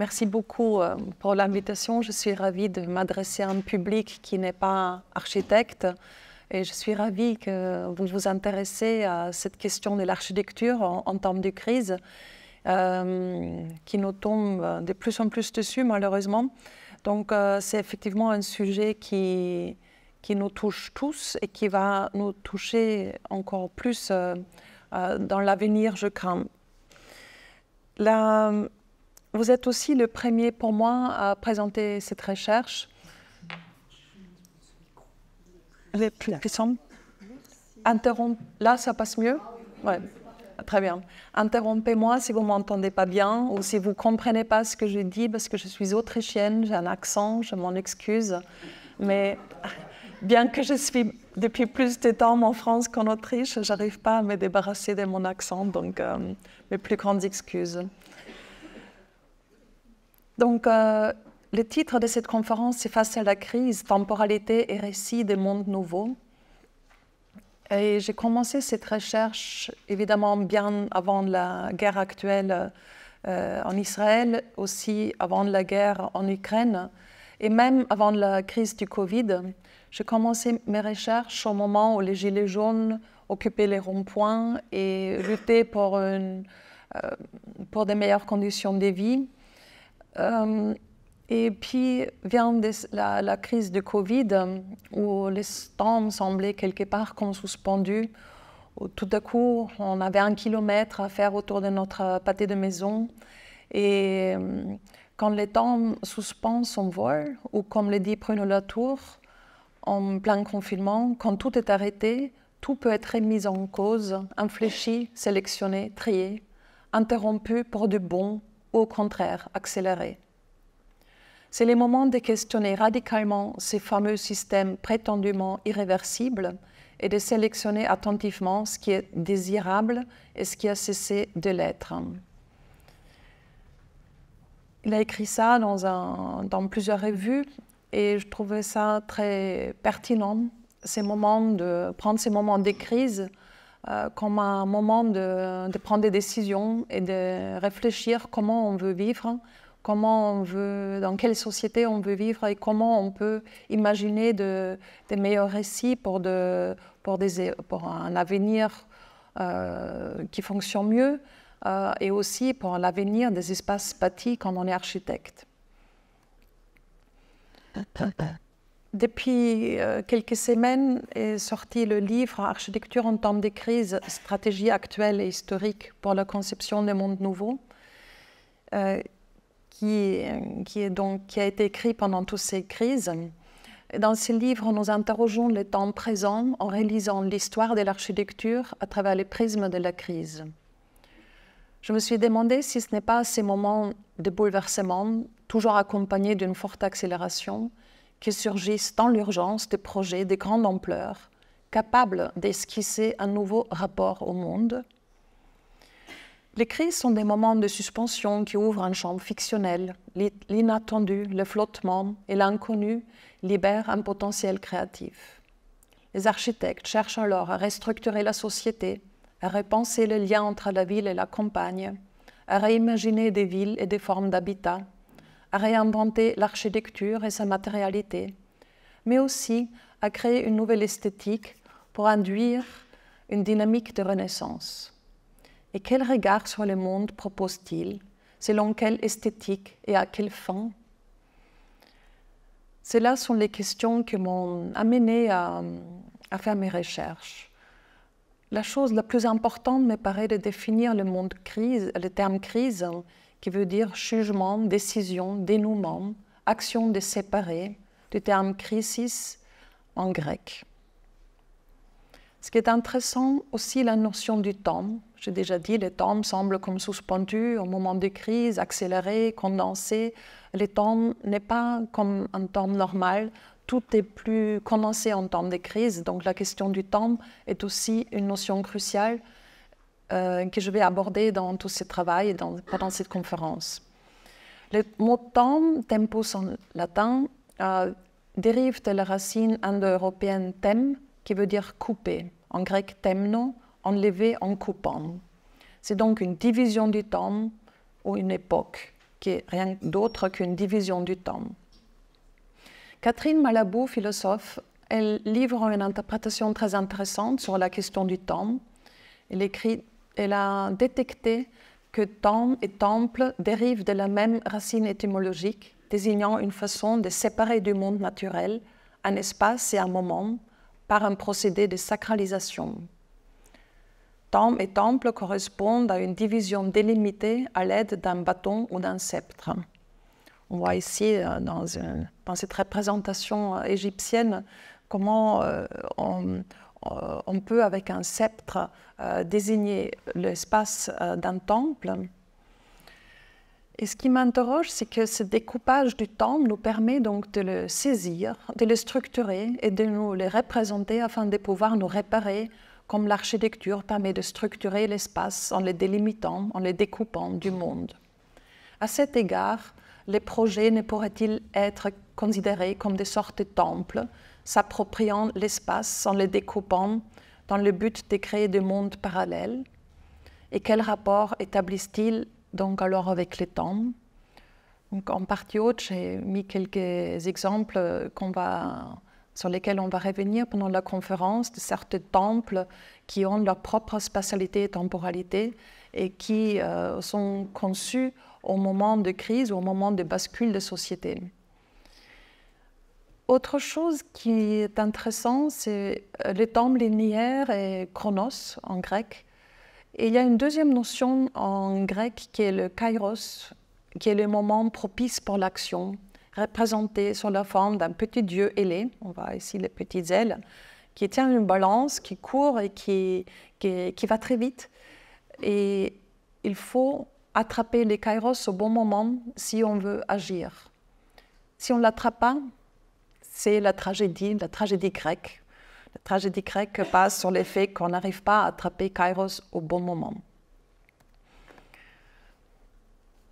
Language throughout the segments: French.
Merci beaucoup euh, pour l'invitation. Je suis ravie de m'adresser à un public qui n'est pas architecte. Et je suis ravie que vous vous intéressez à cette question de l'architecture en, temps de crise, euh, qui nous tombe de plus en plus dessus, malheureusement. Donc, euh, c'est effectivement un sujet qui, qui nous touche tous et qui va nous toucher encore plus dans l'avenir, je crains. La, vous êtes aussi le premier pour moi à présenter cette recherche. Là, ça passe mieux ouais. Très bien. Interrompez-moi si vous ne m'entendez pas bien ou si vous ne comprenez pas ce que je dis parce que je suis autrichienne, j'ai un accent, je m'en excuse. Mais bien que je suis depuis plus de temps en France qu'en Autriche, j'arrive pas à me débarrasser de mon accent, donc euh, mes plus grandes excuses. Donc, euh, le titre de cette conférence, c'est Face à la crise, temporalité et récit des mondes nouveaux. Et j'ai commencé cette recherche, évidemment, bien avant la guerre actuelle euh, en Israël, aussi avant la guerre en Ukraine, et même avant la crise du Covid. J'ai commencé mes recherches au moment où les Gilets jaunes occupaient les ronds-points et luttaient pour, une, euh, pour des meilleures conditions de vie. Euh, et puis vient la, crise de Covid euh, où les temps semblaient quelque part comme suspendus. tout à coup, on avait un kilomètre à faire autour de notre pâté de maison. Et euh, quand les temps suspend son vol, ou comme le dit Bruno Latour, en plein confinement, quand tout est arrêté, tout peut être mis en cause, infléchi, sélectionné, trié, interrompu pour du bon, ou au contraire accélérer. C'est le moment de questionner radicalement ces fameux systèmes prétendument irréversibles et de sélectionner attentivement ce qui est désirable et ce qui a cessé de l'être. Il a écrit ça dans, dans plusieurs revues et je trouvais ça très pertinent, ces moments de prendre ces moments de crise euh, comme un moment de, prendre des décisions et de réfléchir comment on veut vivre, comment on veut, dans quelle société on veut vivre et comment on peut imaginer des meilleurs récits pour, de, pour, des, pour un avenir euh, qui fonctionne mieux euh, et aussi pour l'avenir des espaces bâtis quand on est architecte. Depuis euh, quelques semaines est sorti le livre Architecture en temps de crise, stratégie actuelle et historique pour la conception des mondes nouveaux, euh, qui, a été écrit pendant toutes ces crises. dans ce livre, nous interrogeons le temps présent en réalisant l'histoire de l'architecture à travers les prismes de la crise. Je me suis demandé si ce n'est pas ces moments de bouleversement, toujours accompagnés d'une forte accélération, qui surgissent dans l'urgence des projets de grande ampleur, capables d'esquisser un nouveau rapport au monde. Les crises sont des moments de suspension qui ouvrent un champ fictionnel. L'inattendu, le flottement et l'inconnu libèrent un potentiel créatif. Les architectes cherchent alors à restructurer la société, à repenser le lien entre la ville et la campagne, à réimaginer des villes et des formes d'habitat à réinventer l'architecture et sa matérialité, mais aussi à créer une nouvelle esthétique pour induire une dynamique de renaissance. Et quel regard sur le monde propose-t-il Selon quelle esthétique et à quelle fin Celles-là sont les questions qui m'ont amené à, faire mes recherches. La chose la plus importante me paraît de définir le monde crise, le terme crise, hein, qui veut dire jugement, décision, dénouement, action de séparer, du terme crisis en grec. Ce qui est intéressant aussi, la notion du temps. J'ai déjà dit, le temps semble comme suspendu au moment de crise, accéléré, condensé. Le temps n'est pas comme un temps normal. Tout est plus condensé en temps de crise. Donc la question du temps est aussi une notion cruciale euh, que je vais aborder dans tout ce travail et pendant cette conférence. Le mot temps, tempus en latin, euh, dérive de la racine indo-européenne tem, qui veut dire couper, en grec temno, enlever en coupant. C'est donc une division du temps ou une époque, qui est rien d'autre qu'une division du temps. Catherine Malabou, philosophe, elle livre une interprétation très intéressante sur la question du temps. Elle écrit elle a détecté que temps et temple dérivent de la même racine étymologique, désignant une façon de séparer du monde naturel un espace et un moment par un procédé de sacralisation. Temps et temple correspondent à une division délimitée à l'aide d'un bâton ou d'un sceptre. On voit ici euh, dans, une, cette représentation euh, égyptienne comment euh, on, euh, on peut avec un sceptre euh, désigner l'espace euh, d'un temple. Et ce qui m'interroge, c'est que ce découpage du temple nous permet donc de le saisir, de le structurer et de nous le représenter afin de pouvoir nous réparer, comme l'architecture permet de structurer l'espace en le délimitant, en le découpant du monde. À cet égard, les projets ne pourraient-ils être considérés comme des sortes de temples s'appropriant l'espace en le découpant dans le but de créer des mondes parallèles Et quels rapports établissent-ils donc alors avec les temps En partie haute, j'ai mis quelques exemples sur lesquels on va revenir pendant la conférence, de certains temples qui ont leur propre spatialité et temporalité et qui euh, sont conçus au moment de crise ou au moment de bascule de société. Autre chose qui est intéressante, c'est euh, les temps linéaire et chronos en grec. Et il y a une deuxième notion en grec qui est le kairos, qui est le moment propice pour l'action, représenté sous la forme d'un petit dieu ailé, on voit ici les petites ailes, qui tient une balance, qui court et qui, qui, va très vite. Et il faut attraper le kairos au bon moment si on veut agir. Si on ne l'attrape pas, c'est la tragédie, la tragédie grecque. La tragédie grecque passe sur le fait qu'on n'arrive pas à attraper Kairos au bon moment.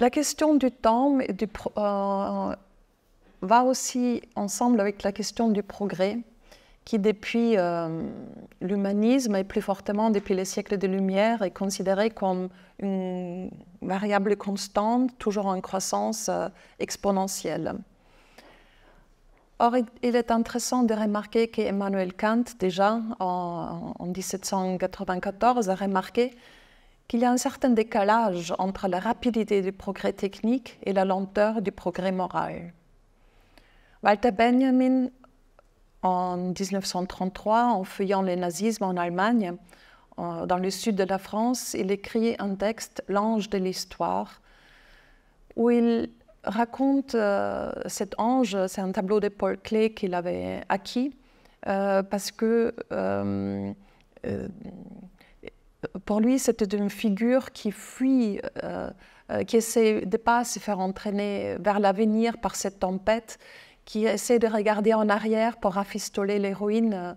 La question du temps et du, euh, va aussi ensemble avec la question du progrès, qui depuis euh, l'humanisme et plus fortement depuis les siècles de lumière est considérée comme une variable constante, toujours en croissance euh, exponentielle. Or, il est intéressant de remarquer qu'Emmanuel Kant, déjà en, 1794, a remarqué qu'il y a un certain décalage entre la rapidité du progrès technique et la lenteur du progrès moral. Walter Benjamin, en 1933, en fuyant le nazisme en Allemagne, dans le sud de la France, il écrit un texte, L'ange de l'histoire, où il raconte euh, cet ange, c'est un tableau de Paul Klee qu'il avait acquis euh, parce que euh, pour lui c'était une figure qui fuit, qui essaie de pas se faire entraîner vers l'avenir par cette tempête, qui essaie de regarder en arrière pour rafistoler l'héroïne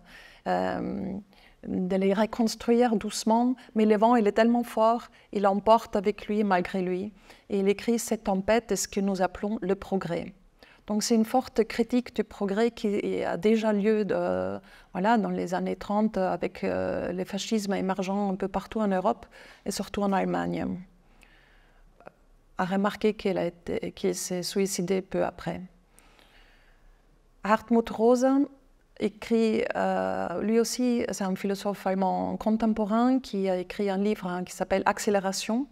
de les reconstruire doucement, mais le vent, il est tellement fort, il emporte avec lui malgré lui. Et il écrit cette tempête est ce que nous appelons le progrès. Donc c'est une forte critique du progrès qui a déjà lieu voilà, dans les années 30 avec euh, le fascisme fascismes un peu partout en Europe et surtout en Allemagne. A remarqué qu'il s'est suicidé peu après. Hartmut Rosa écrit, euh, lui aussi, c'est un philosophe allemand contemporain qui a écrit un livre hein, qui s'appelle Accélération,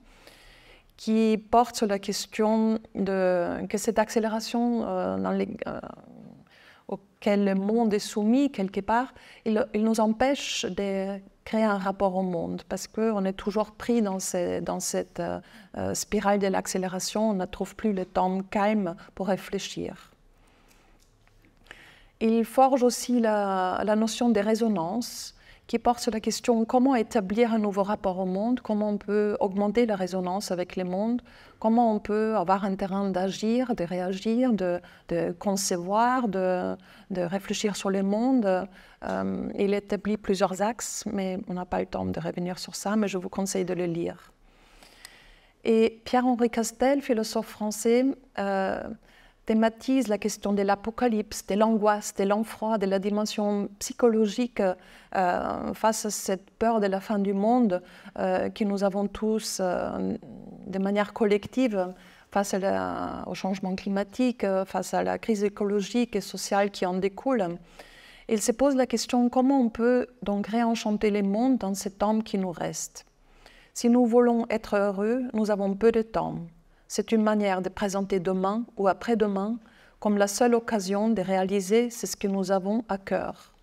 qui porte sur la question de que cette accélération euh, euh, auquel le monde est soumis quelque part, il, nous empêche de créer un rapport au monde parce qu'on est toujours pris dans, dans cette spirale de l'accélération, on ne trouve plus le temps calme pour réfléchir. Il forge aussi la, notion de résonance qui porte sur la question comment établir un nouveau rapport au monde, comment on peut augmenter la résonance avec le monde, comment on peut avoir un terrain d'agir, de réagir, de, concevoir, de, réfléchir sur le monde. Euh, il établit plusieurs axes, mais on n'a pas eu le temps de revenir sur ça, mais je vous conseille de le lire. Et Pierre-Henri Castel, philosophe français, euh, thématise la question de l'apocalypse, de l'angoisse, de l'enfroi, de la dimension psychologique euh, face à cette peur de la fin du monde euh, que nous avons tous euh, de manière collective face au changement climatique, face à la crise écologique et sociale qui en découle. Il se pose la question comment on peut donc réenchanter le monde dans cet temps qui nous reste. Si nous voulons être heureux, nous avons peu de temps c'est une manière de présenter demain ou après-demain comme la seule occasion de réaliser ce que nous avons à cœur.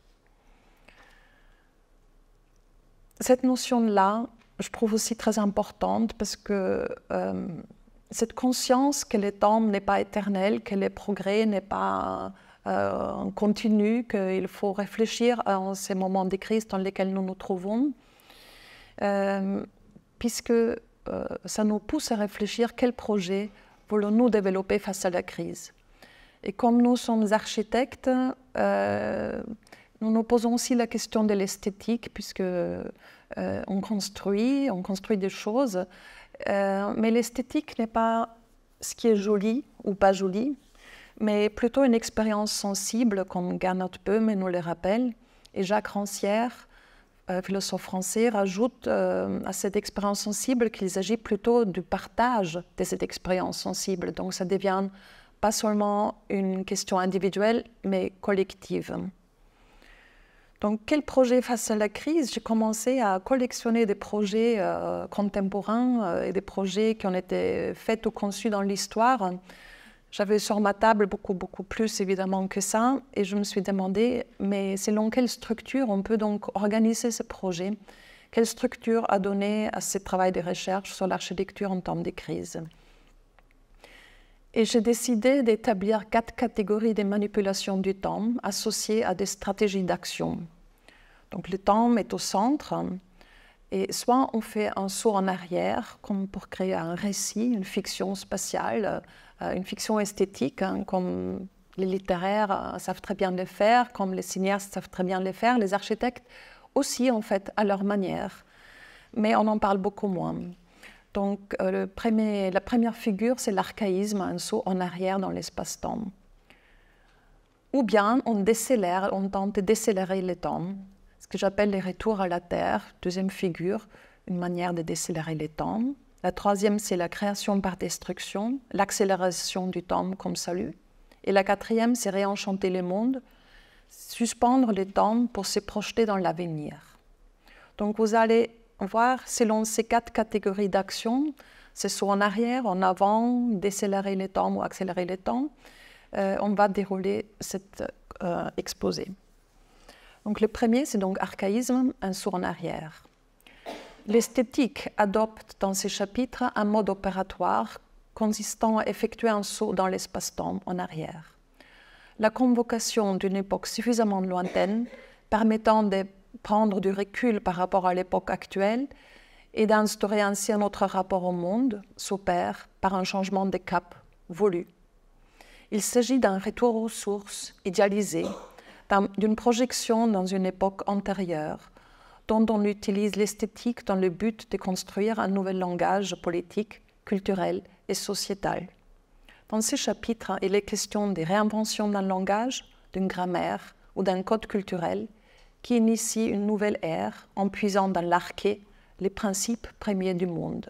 Cette notion-là, je trouve aussi très importante parce que euh, cette conscience que le temps n'est pas éternel, que le progrès n'est pas euh, continu, qu'il faut réfléchir en ces moments de crise dans lesquels nous nous trouvons, euh, puisque euh, ça nous pousse à réfléchir quels projets voulons-nous développer face à la crise. Et comme nous sommes architectes, euh, nous nous posons aussi la question de l'esthétique, puisque euh, on construit, on construit des choses, mais l'esthétique n'est pas ce qui est joli ou pas joli, mais plutôt une expérience sensible, comme Gernot mais nous le rappelle, et Jacques Rancière euh, philosophe français, rajoute euh, à cette expérience sensible qu'il s'agit plutôt du partage de cette expérience sensible. Donc ça devient pas seulement une question individuelle, mais collective. Donc, quel projet face à la crise J'ai commencé à collectionner des projets euh, contemporains et des projets qui ont été faits ou conçus dans l'histoire j'avais sur ma table beaucoup, beaucoup plus évidemment que ça. Et je me suis demandé, mais selon quelle structure on peut donc organiser ce projet Quelle structure a donné à ce travail de recherche sur l'architecture en temps de crise et j'ai décidé d'établir quatre catégories de manipulation du temps associées à des stratégies d'action. Donc le temps est au centre, et soit on fait un saut en arrière, comme pour créer un récit, une fiction spatiale, euh, une fiction esthétique, hein, comme les littéraires euh, savent très bien le faire, comme les cinéastes savent très bien le faire, les architectes aussi, en fait, à leur manière. Mais on en parle beaucoup moins. Donc, euh, la première figure, c'est l'archaïsme, un saut en arrière dans l'espace-temps. Ou bien on décélère, on tente de décélérer le temps ce que j'appelle les retours à la terre. Deuxième figure, une manière de décélérer les temps. La troisième, c'est la création par destruction, l'accélération du temps comme salut. Et la quatrième, c'est réenchanter le monde, suspendre le temps pour se projeter dans l'avenir. Donc vous allez voir, selon ces quatre catégories d'action, c'est soit en arrière, en avant, décélérer le temps ou accélérer le temps, euh, on va dérouler cet euh, exposé le premier, c'est donc archaïsme, un saut en arrière. L'esthétique adopte dans ces chapitres un mode opératoire consistant à effectuer un saut dans l'espace-temps en arrière. La convocation d'une époque suffisamment lointaine permettant de prendre du recul par rapport à l'époque actuelle et d'instaurer ainsi un autre rapport au monde s'opère par un changement de cap voulu. Il s'agit d'un retour aux sources idéalisées d'une projection dans une époque antérieure, dont on utilise l'esthétique dans le but de construire un nouvel langage politique, culturel et sociétal. Dans ces chapitres, il est question des réinventions d'un langage, d'une grammaire ou d'un code culturel qui initie une nouvelle ère en puisant dans l'arché les principes premiers du monde.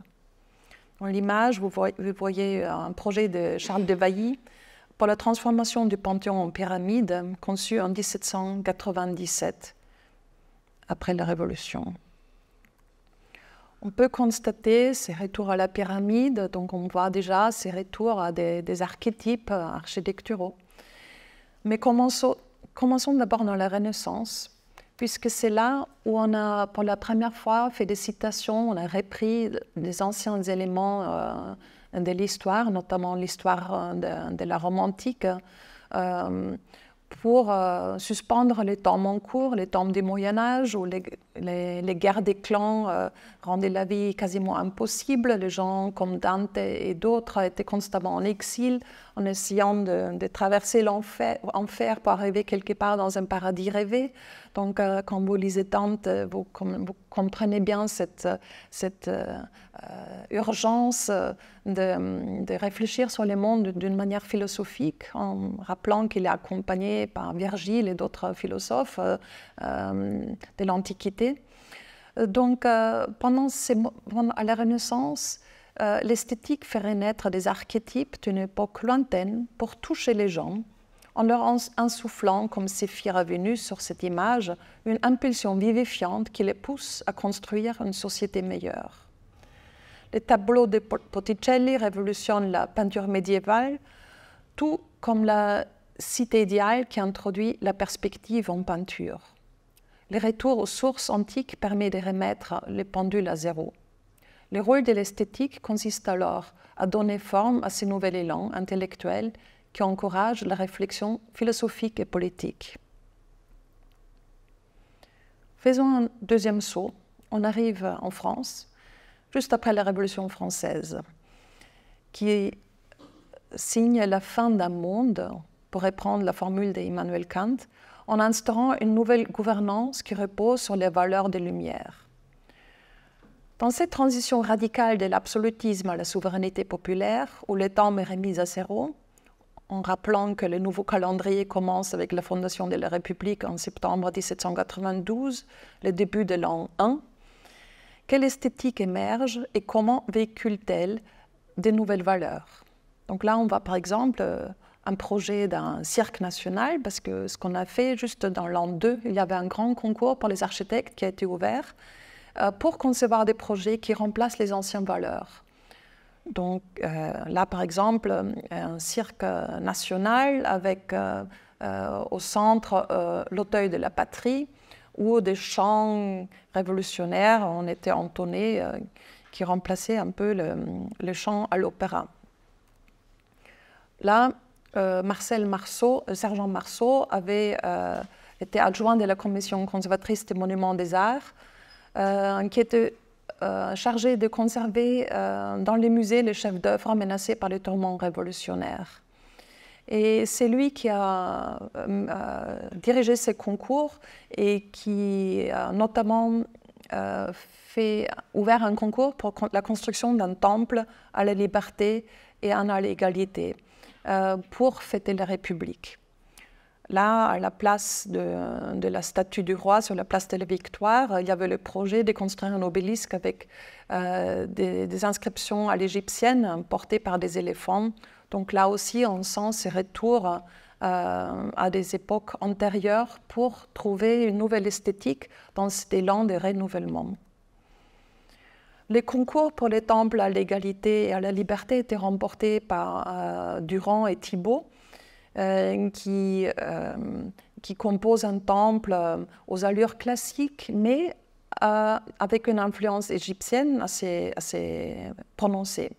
Dans l'image, vous voyez euh, un projet de Charles de Vailly pour la transformation du Panthéon en pyramide conçue en 1797, après la Révolution. On peut constater ces retours à la pyramide, donc on voit déjà ces retours à des, archétypes architecturaux. Mais commençons, commençons d'abord dans la Renaissance, puisque c'est là où on a pour la première fois fait des citations, on a repris des anciens éléments. Euh, de l'histoire, notamment l'histoire euh, de, la Rome antique, euh, pour euh, suspendre les tomes en cours, les tomes du Moyen Âge ou les, guerres des clans euh, rendaient la vie quasiment impossible. Les gens comme Dante et d'autres étaient constamment en exil, en essayant de, traverser l'enfer pour arriver quelque part dans un paradis rêvé. Donc, euh, quand vous lisez Dante, euh, vous, comprenez bien cette, urgence de, de, réfléchir sur le monde d'une manière philosophique, en rappelant qu'il est accompagné par Virgile et d'autres philosophes de l'Antiquité euh, donc, euh, pendant, à la Renaissance, euh, l'esthétique fait renaître des archétypes d'une époque lointaine pour toucher les gens, en leur insufflant, comme à Vénus sur cette image, une impulsion vivifiante qui les pousse à construire une société meilleure. Les tableaux de Botticelli révolutionnent la peinture médiévale, tout comme la cité idéale qui introduit la perspective en peinture. Le retour aux sources antiques permet de remettre les pendules à zéro. Le rôle de l'esthétique consiste alors à donner forme à ce nouvel élan intellectuel qui encourage la réflexion philosophique et politique. Faisons un deuxième saut. On arrive en France, juste après la Révolution française, qui signe la fin d'un monde, pour reprendre la formule d'Emmanuel Kant, en instaurant une nouvelle gouvernance qui repose sur les valeurs des Lumières. Dans cette transition radicale de l'absolutisme à la souveraineté populaire, où le temps est remis à zéro, en rappelant que le nouveau calendrier commence avec la fondation de la République en septembre 1792, le début de l'an 1, quelle esthétique émerge et comment véhicule-t-elle de nouvelles valeurs Donc là, on va par exemple euh, un projet d'un cirque national parce que ce qu'on a fait juste dans l'an 2, il y avait un grand concours pour les architectes qui a été ouvert euh, pour concevoir des projets qui remplacent les anciennes valeurs. Donc euh, là, par exemple, euh, un cirque national avec au centre l'auteuil de la patrie ou des chants révolutionnaires ont été entonnés qui remplaçaient un peu le, les chants à l'opéra. Là, euh, Marcel Marceau, euh, Sergent Marceau, avait euh, été adjoint de la Commission conservatrice des monuments des arts, qui était chargé de conserver dans les musées les chefs-d'œuvre menacés par les tourments révolutionnaires. Et c'est lui qui a dirigé ces concours et qui a notamment fait, ouvert un concours pour la construction d'un temple à la liberté et à l'égalité euh, pour fêter la République. Là, à la place de, la statue du roi, sur la place de la Victoire, il y avait le projet de construire un obélisque avec euh, des, inscriptions à l'égyptienne portées par des éléphants. Donc là aussi, on sent ce retour euh, à des époques antérieures pour trouver une nouvelle esthétique dans cet élan de renouvellement. Les concours pour les temples à l'égalité et à la liberté étaient remportés par euh, Durand et Thibault, euh, qui, euh, qui composent un temple aux allures classiques, mais avec une influence égyptienne assez, assez prononcée.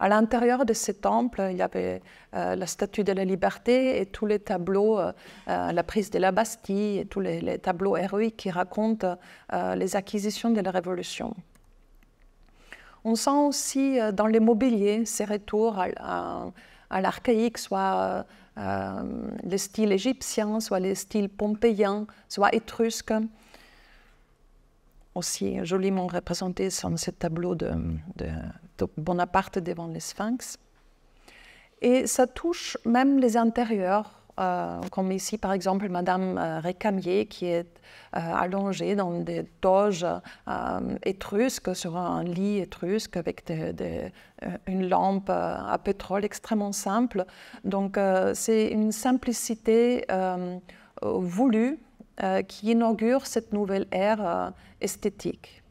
À l'intérieur de ce temple, il y avait la statue de la liberté et tous les tableaux, la prise de la Bastille et tous les, tableaux héroïques qui racontent les acquisitions de la Révolution. On sent aussi euh, dans les mobiliers ces retours à, l'archaïque, soit euh, euh, les styles égyptiens, soit les styles pompéiens, soit étrusques. Aussi joliment représenté sur ce tableau de, de Bonaparte devant les sphinx. Et ça touche même les intérieurs euh, comme ici par exemple Madame euh, Récamier qui est euh, allongée dans des doges étrusques sur un lit étrusque avec une lampe à pétrole extrêmement simple. Donc c'est une simplicité voulue qui inaugure cette nouvelle ère esthétique.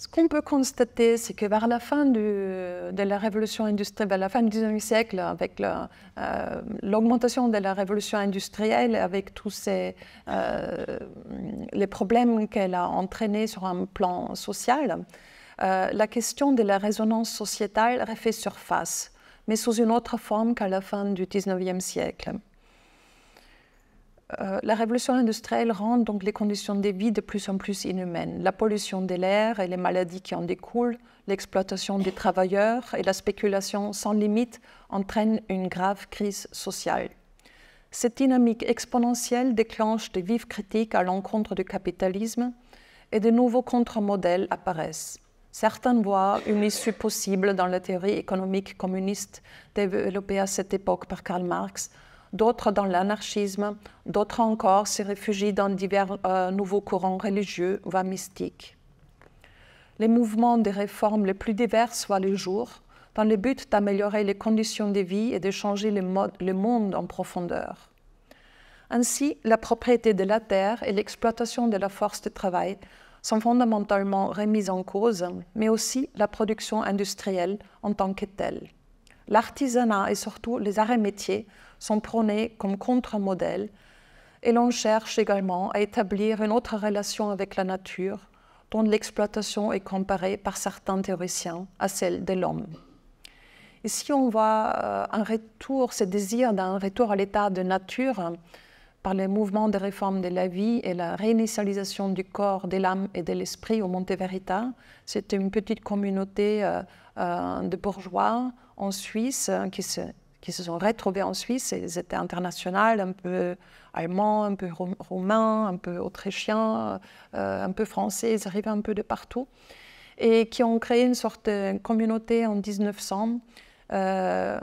Ce qu'on peut constater, c'est que vers la fin du, de la révolution industrielle, vers la fin du 19e siècle, avec euh, l'augmentation de la révolution industrielle, avec tous euh, les problèmes qu'elle a entraînés sur un plan social, euh, la question de la résonance sociétale refait surface, mais sous une autre forme qu'à la fin du 19e siècle. Euh, la révolution industrielle rend donc les conditions de vie de plus en plus inhumaines. La pollution de l'air et les maladies qui en découlent, l'exploitation des travailleurs et la spéculation sans limite entraînent une grave crise sociale. Cette dynamique exponentielle déclenche de vives critiques à l'encontre du capitalisme et de nouveaux contre-modèles apparaissent. Certains voient une issue possible dans la théorie économique communiste développée à cette époque par Karl Marx, d'autres dans l'anarchisme, d'autres encore se réfugient dans divers euh, nouveaux courants religieux, voire mystiques. Les mouvements de réforme les plus divers soient le jour, dans le but d'améliorer les conditions de vie et de changer le, le monde en profondeur. Ainsi, la propriété de la terre et l'exploitation de la force de travail sont fondamentalement remises en cause, mais aussi la production industrielle en tant que telle l'artisanat et surtout les arts métiers sont prônés comme contre-modèle et l'on cherche également à établir une autre relation avec la nature dont l'exploitation est comparée par certains théoriciens à celle de l'homme. Ici, on voit euh, un retour, ce désir d'un retour à l'état de nature par les mouvements de réforme de la vie et la réinitialisation du corps, de l'âme et de l'esprit au Monte Verita. C'était une petite communauté euh, euh, de bourgeois en Suisse euh, qui se, qui se sont retrouvés en Suisse. ils étaient internationaux, un peu allemands, un peu roumains, un peu autrichiens, euh, un peu français. Ils arrivaient un peu de partout et qui ont créé une sorte de communauté en 1900 euh,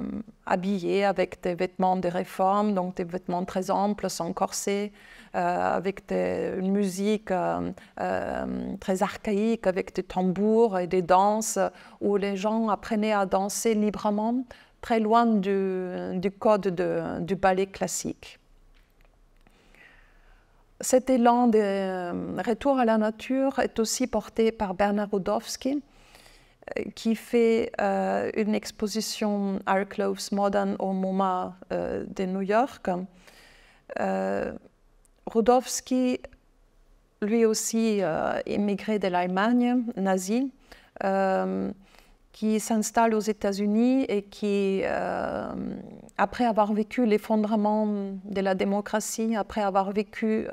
habillés avec des vêtements de réforme, donc des vêtements très amples, sans corset, euh, avec des, une musique euh, très archaïque, avec des tambours et des danses, où les gens apprenaient à danser librement, très loin du, code du ballet classique cet élan de retour à la nature est aussi porté par Bernard Rudowski, qui fait euh, une exposition Art Clothes Modern au MoMA euh, de New York. Euh, Rudowski, lui aussi immigré euh, de l'Allemagne nazie, qui s'installe aux États-Unis et qui, après avoir vécu l'effondrement de la démocratie, après avoir vécu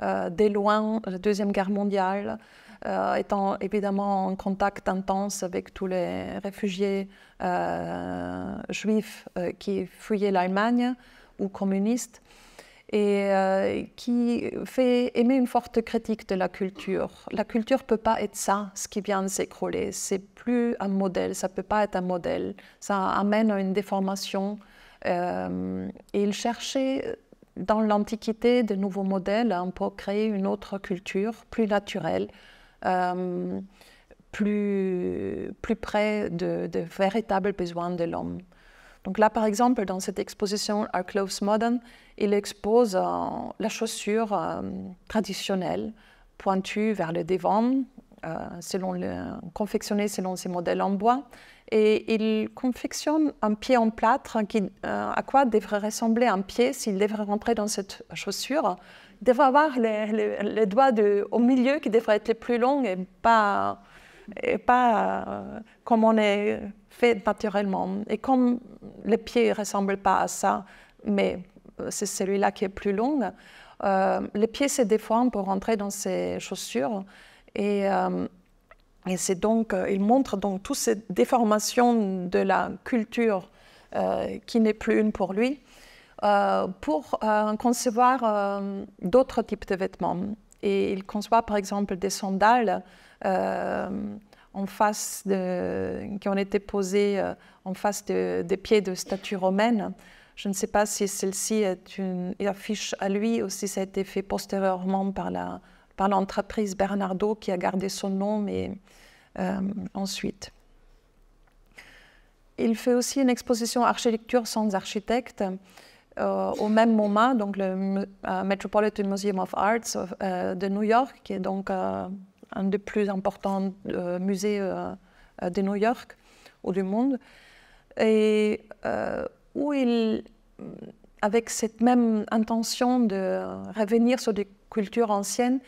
de loin la Deuxième Guerre mondiale, euh, étant évidemment en contact intense avec tous les réfugiés euh, juifs euh, qui fuyaient l'Allemagne ou communistes et qui fait aimer une forte critique de la culture. La culture ne peut pas être ça, ce qui vient de s'écrouler. C'est plus un modèle, ça ne peut pas être un modèle. Ça amène à une déformation. et il cherchait dans l'Antiquité de nouveaux modèles hein, pour créer une autre culture plus naturelle, euh, plus, plus près de, véritables besoins de l'homme. Donc là, par exemple, dans cette exposition Our Clothes Modern, il expose euh, la chaussure euh, traditionnelle, pointue vers le devant, selon confectionnée selon ses modèles en bois, et il confectionne un pied en plâtre qui, à quoi devrait ressembler un pied s'il devrait rentrer dans cette chaussure devrait avoir les doigts de, au milieu qui devrait être les plus longs et pas, et pas euh, comme on est fait naturellement. Et comme les pieds ne ressemblent pas à ça, mais c'est celui-là qui est plus long, euh, les pieds se déforment pour rentrer dans ses chaussures. Et, euh, et c'est donc, il montre donc toutes ces déformations de la culture qui n'est plus une pour lui. Euh, pour euh, concevoir euh, d'autres types de vêtements. Et il conçoit par exemple des sandales face qui ont été posées en face des pieds de statues romaines. Je ne sais pas si celle-ci est une affiche à lui ou si ça a été fait postérieurement par par l'entreprise Bernardo qui a gardé son nom mais ensuite. Il fait aussi une exposition architecture sans architecte euh, au même moment, donc le euh, Metropolitan Museum of Arts euh, de New York, qui est donc un des plus importants musées de New York ou du monde, et où il, avec cette même intention de revenir sur des cultures anciennes,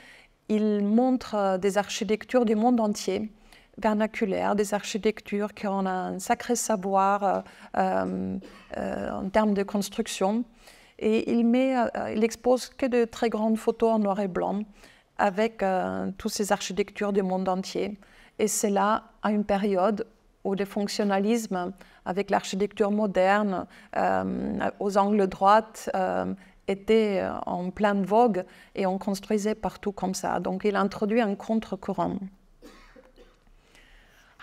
il montre des architectures du monde entier vernaculaire, des architectures qui ont un sacré savoir euh, euh, euh, en termes de construction. Et il, met, il expose que de très grandes photos en noir et blanc avec toutes ces architectures du monde entier. Et c'est là, à une période où le fonctionnalisme avec l'architecture moderne aux angles droits était en pleine vogue et on construisait partout comme ça. Donc il introduit un contre-courant.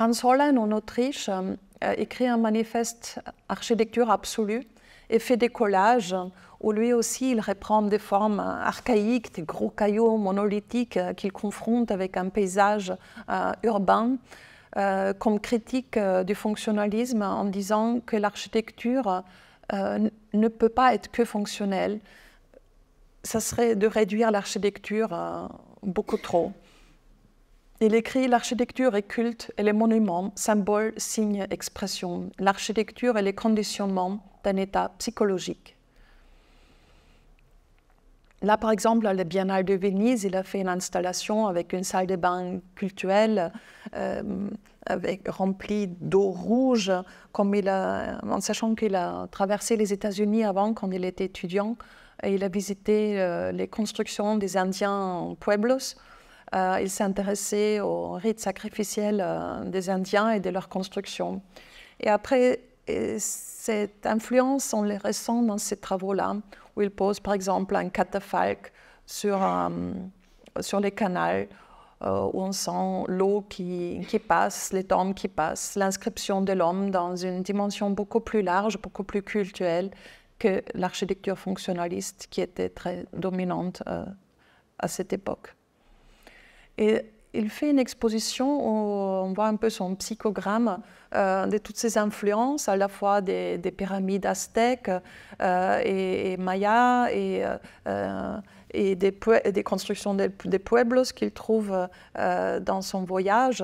Hans Hollen, en Autriche euh, écrit un manifeste architecture absolue et fait des collages où lui aussi il reprend des formes archaïques, des gros cailloux monolithiques euh, qu'il confronte avec un paysage euh, urbain, comme critique du fonctionnalisme en disant que l'architecture ne peut pas être que fonctionnelle. Ça serait de réduire l'architecture beaucoup trop. Il écrit l'architecture est culte et les monuments, symboles, signes, expressions. L'architecture est les conditionnements d'un état psychologique. Là, par exemple, à la Biennale de Venise, il a fait une installation avec une salle de bain culturelle euh, avec, remplie d'eau rouge, comme il en sachant qu'il a traversé les États-Unis avant, quand il était étudiant, et il a visité euh, les constructions des Indiens en Pueblos euh, il s'intéressait aux rites sacrificiels euh, des Indiens et de leur construction. Et après, cette influence, on les ressent dans ces travaux-là, où il pose par exemple un catafalque sur, euh, les canals, où on sent l'eau qui, qui, passe, les tombes qui passent, l'inscription de l'homme dans une dimension beaucoup plus large, beaucoup plus culturelle que l'architecture fonctionnaliste qui était très dominante à cette époque. Et il fait une exposition où on voit un peu son psychogramme euh, de toutes ces influences, à la fois des, pyramides aztèques euh, et, mayas euh, et, des, constructions des, des pueblos qu'il trouve dans son voyage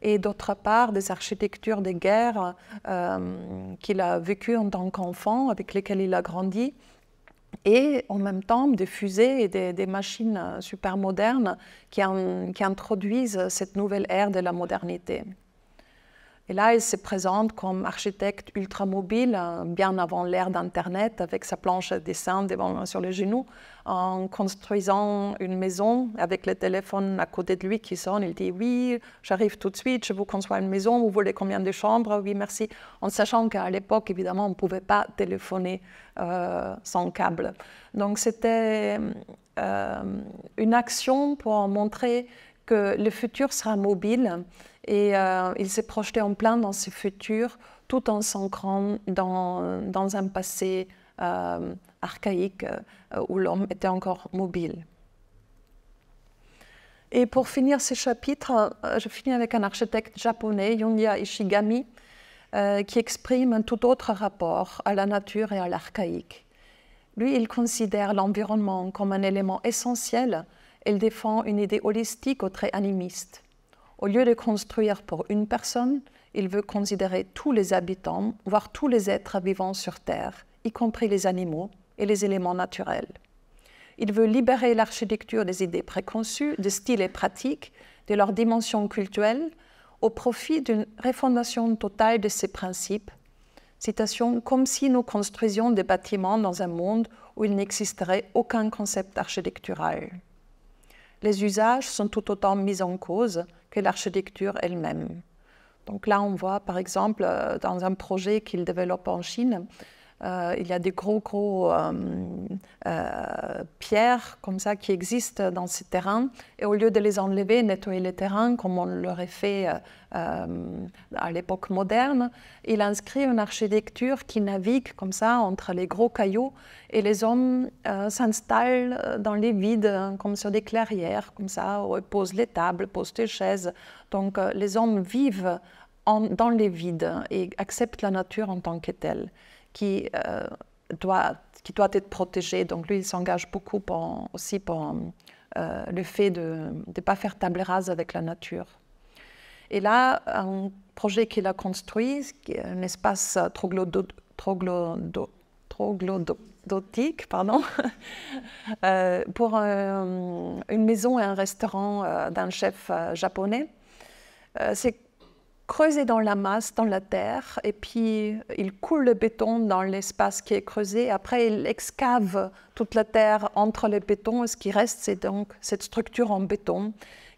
et d'autre part des architectures des guerres qu'il a vécues en tant qu'enfant, avec lesquelles il a grandi, et en même temps des fusées et des, machines super modernes qui introduisent cette nouvelle ère de la modernité. Et là, il se présente comme architecte ultramobile, euh, bien avant l'ère d'Internet, avec sa planche à dessin devant, euh, sur les genou, en construisant une maison avec le téléphone à côté de lui qui sonne. Il dit Oui, j'arrive tout de suite, je vous conçois une maison, vous voulez combien de chambres Oui, merci. En sachant qu'à l'époque, évidemment, on ne pouvait pas téléphoner euh, sans câble. Donc, c'était une action pour montrer que le futur sera mobile et euh, il s'est projeté en plein dans ce futur, tout en s'ancrant dans, un passé euh, archaïque euh, où l'homme était encore mobile. Et pour finir ce chapitre, je finis avec un architecte japonais, Yunya Ishigami, qui exprime un tout autre rapport à la nature et à l'archaïque. Lui, il considère l'environnement comme un élément essentiel et il défend une idée holistique au trait animiste. Au lieu de construire pour une personne, il veut considérer tous les habitants, voire tous les êtres vivants sur Terre, y compris les animaux et les éléments naturels. Il veut libérer l'architecture des idées préconçues, de styles et pratiques, de leurs dimension culturelle, au profit d'une refondation totale de ses principes. Citation, comme si nous construisions des bâtiments dans un monde où il n'existerait aucun concept architectural. Les usages sont tout autant mis en cause, que l'architecture elle-même. Donc là, on voit par exemple euh, dans un projet qu'il développe en Chine, euh, il y a des gros, gros euh, euh, pierres comme ça qui existent dans ces terrains. Et au lieu de les enlever, nettoyer les terrains, comme on l'aurait fait à l'époque moderne, il inscrit une architecture qui navigue comme ça entre les gros cailloux et les hommes s'installent dans les vides, hein, comme sur des clairières, comme ça, où ils posent les tables, posent les chaises. Donc les hommes vivent dans les vides et acceptent la nature en tant que telle qui, euh, doit, qui doit être protégé. Donc lui, il s'engage beaucoup aussi pour euh, le fait de ne pas faire table rase avec la nature. Et là, un projet qu'il a construit, un espace troglodotique, pardon, euh, pour une maison et un restaurant d'un chef japonais. c'est creuser dans la masse, dans la terre, et puis euh, il coule le béton dans l'espace qui est creusé. Après, il excave toute la terre entre les bétons, et ce qui reste, c'est donc cette structure en béton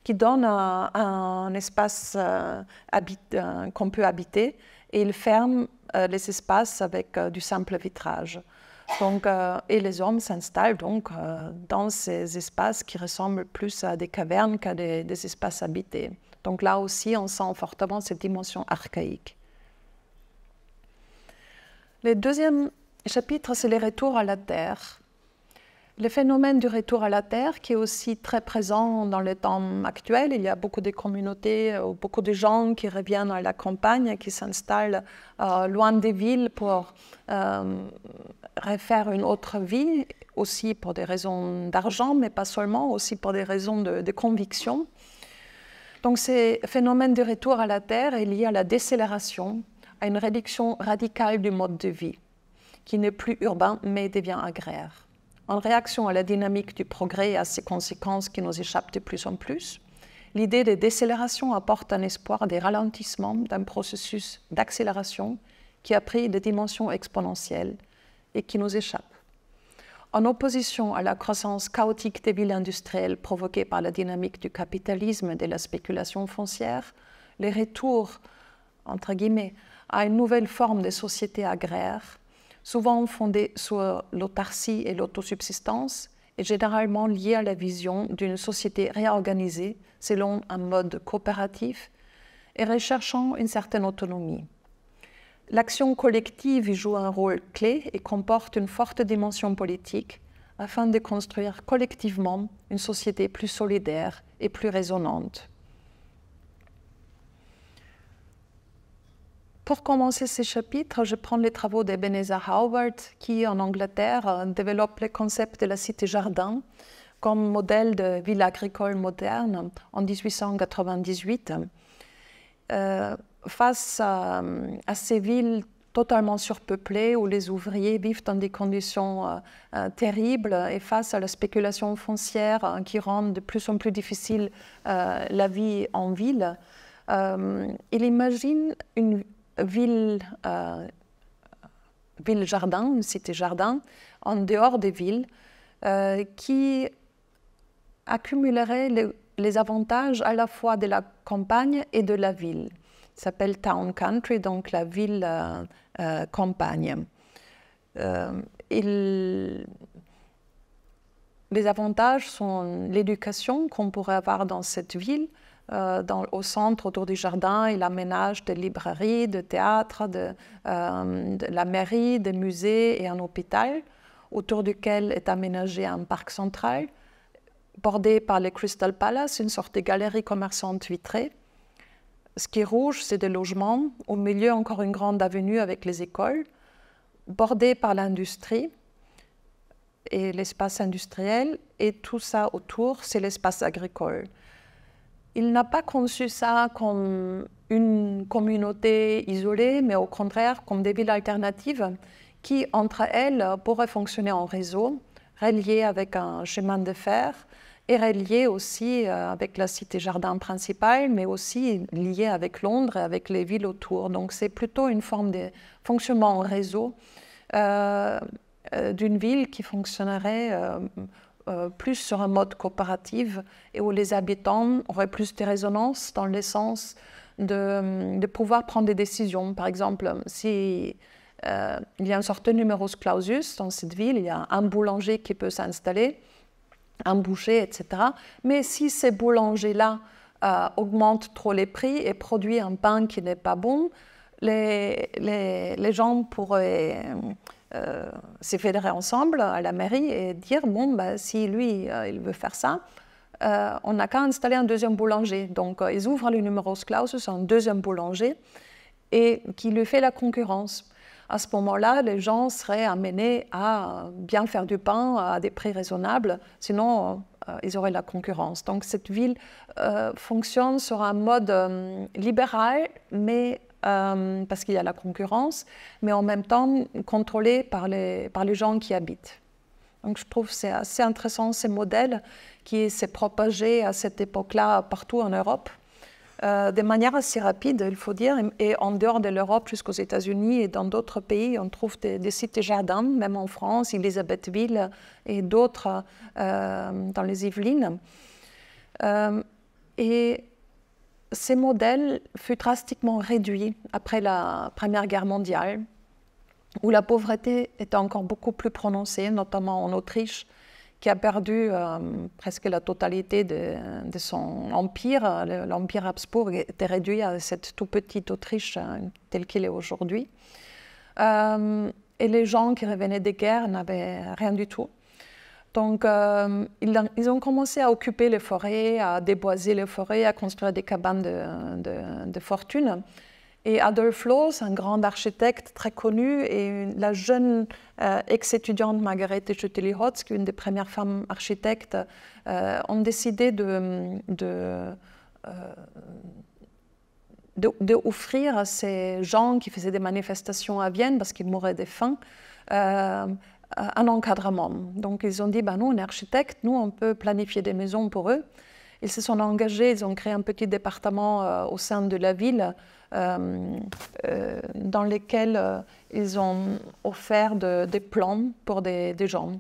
qui donne un, espace euh, euh, qu'on peut habiter, et il ferme les espaces avec du simple vitrage. Donc, et les hommes s'installent donc dans ces espaces qui ressemblent plus à des cavernes qu'à des espaces habités. Donc là aussi, on sent fortement cette dimension archaïque. Le deuxième chapitre, c'est les retours à la Terre. Le phénomène du retour à la Terre, qui est aussi très présent dans le temps actuel. il y a beaucoup de communautés, euh, beaucoup de gens qui reviennent à la campagne, qui s'installent euh, loin des villes pour euh, refaire une autre vie, aussi pour des raisons d'argent, mais pas seulement, aussi pour des raisons de conviction. Donc ce phénomène de retour à la Terre est lié à la décélération, à une réduction radicale du mode de vie, qui n'est plus urbain mais devient agraire. En réaction à la dynamique du progrès et à ses conséquences qui nous échappent de plus en plus, l'idée de décélération apporte un espoir des ralentissements d'un processus d'accélération qui a pris des dimensions exponentielles et qui nous échappe. En opposition à la croissance chaotique des villes industrielles provoquée par la dynamique du capitalisme et de la spéculation foncière, les retours, entre guillemets, à une nouvelle forme de société agraire, souvent fondée sur l'autarcie et l'autosubsistance, est généralement lié à la vision d'une société réorganisée selon un mode coopératif et recherchant une certaine autonomie. L'action collective joue un rôle clé et comporte une forte dimension politique afin de construire collectivement une société plus solidaire et plus résonante. Pour commencer ce chapitre, je prends les travaux d'Ebenezer Howard qui, en Angleterre, développe le concept de la cité-jardin comme modèle de ville agricole moderne en 1898 face à, ces villes totalement surpeuplées où les ouvriers vivent dans des conditions euh, euh, terribles et face à la spéculation foncière euh, qui rend de plus en plus difficile la vie en ville, il imagine une ville, ville-jardin, une cité-jardin, en dehors des villes, qui accumulerait les avantages à la fois de la campagne et de la ville s'appelle Town Country, donc la ville euh, euh, campagne. Euh, les avantages sont l'éducation qu'on pourrait avoir dans cette ville, dans, au centre, autour du jardin, il aménage des librairies, des théâtres, de, de la mairie, des musées et un hôpital, autour duquel est aménagé un parc central, bordé par le Crystal Palace, une sorte de galerie commerçante vitrée ce qui est rouge, c'est des logements. Au milieu, encore une grande avenue avec les écoles, bordée par l'industrie et l'espace industriel. Et tout ça autour, c'est l'espace agricole. Il n'a pas conçu ça comme une communauté isolée, mais au contraire comme des villes alternatives qui, entre elles, pourraient fonctionner en réseau, reliées avec un chemin de fer est relié aussi euh, avec la cité jardin principale, mais aussi lié avec Londres et avec les villes autour. Donc c'est plutôt une forme de fonctionnement en réseau euh, euh, d'une ville qui fonctionnerait plus sur un mode coopératif et où les habitants auraient plus de résonance dans le sens de, pouvoir prendre des décisions. Par exemple, si il y a une sorte de numerus clausus dans cette ville, il y a un boulanger qui peut s'installer boucher, etc. Mais si ces boulangers-là euh, augmentent trop les prix et produisent un pain qui n'est pas bon, les, les, gens pourraient euh, se fédérer ensemble à la mairie et dire, bon, bah, si lui, euh, il veut faire ça, euh, on n'a qu'à installer un deuxième boulanger. Donc, ils ouvrent le Numeros clausus c'est un deuxième boulanger et qui lui fait la concurrence à ce moment-là, les gens seraient amenés à bien faire du pain à des prix raisonnables, sinon euh, ils auraient la concurrence. Donc cette ville euh, fonctionne sur un mode euh, libéral, mais parce qu'il y a la concurrence, mais en même temps contrôlée par les, par les gens qui habitent. Donc je trouve c'est assez intéressant ce modèle qui s'est propagé à cette époque-là partout en Europe. Euh, de manière assez rapide, il faut dire. Et en dehors de l'Europe, jusqu'aux États-Unis et dans d'autres pays, on trouve des, des, sites jardins, même en France, Elisabethville et d'autres euh, dans les Yvelines. Euh, et ces modèles furent drastiquement réduits après la Première Guerre mondiale, où la pauvreté était encore beaucoup plus prononcée, notamment en Autriche qui a perdu euh, presque la totalité de, son empire. L'empire Habsbourg était réduit à cette toute petite Autriche hein, telle qu'il est aujourd'hui. Euh, et les gens qui revenaient des guerres n'avaient rien du tout. Donc, euh, ils, ont commencé à occuper les forêts, à déboiser les forêts, à construire des cabanes de fortune. Et Adolf Loos, un grand architecte très connu, et la jeune euh, ex-étudiante Margarete Schütteli-Hotz, qui est une des premières femmes architectes, euh, ont décidé de, euh, à ces gens qui faisaient des manifestations à Vienne parce qu'ils mouraient de faim un encadrement. Donc ils ont dit, bah, nous on est architectes, nous on peut planifier des maisons pour eux. Ils se sont engagés, ils ont créé un petit département au sein de la ville euh, euh, dans lesquels euh, ils ont offert des plans pour des, gens.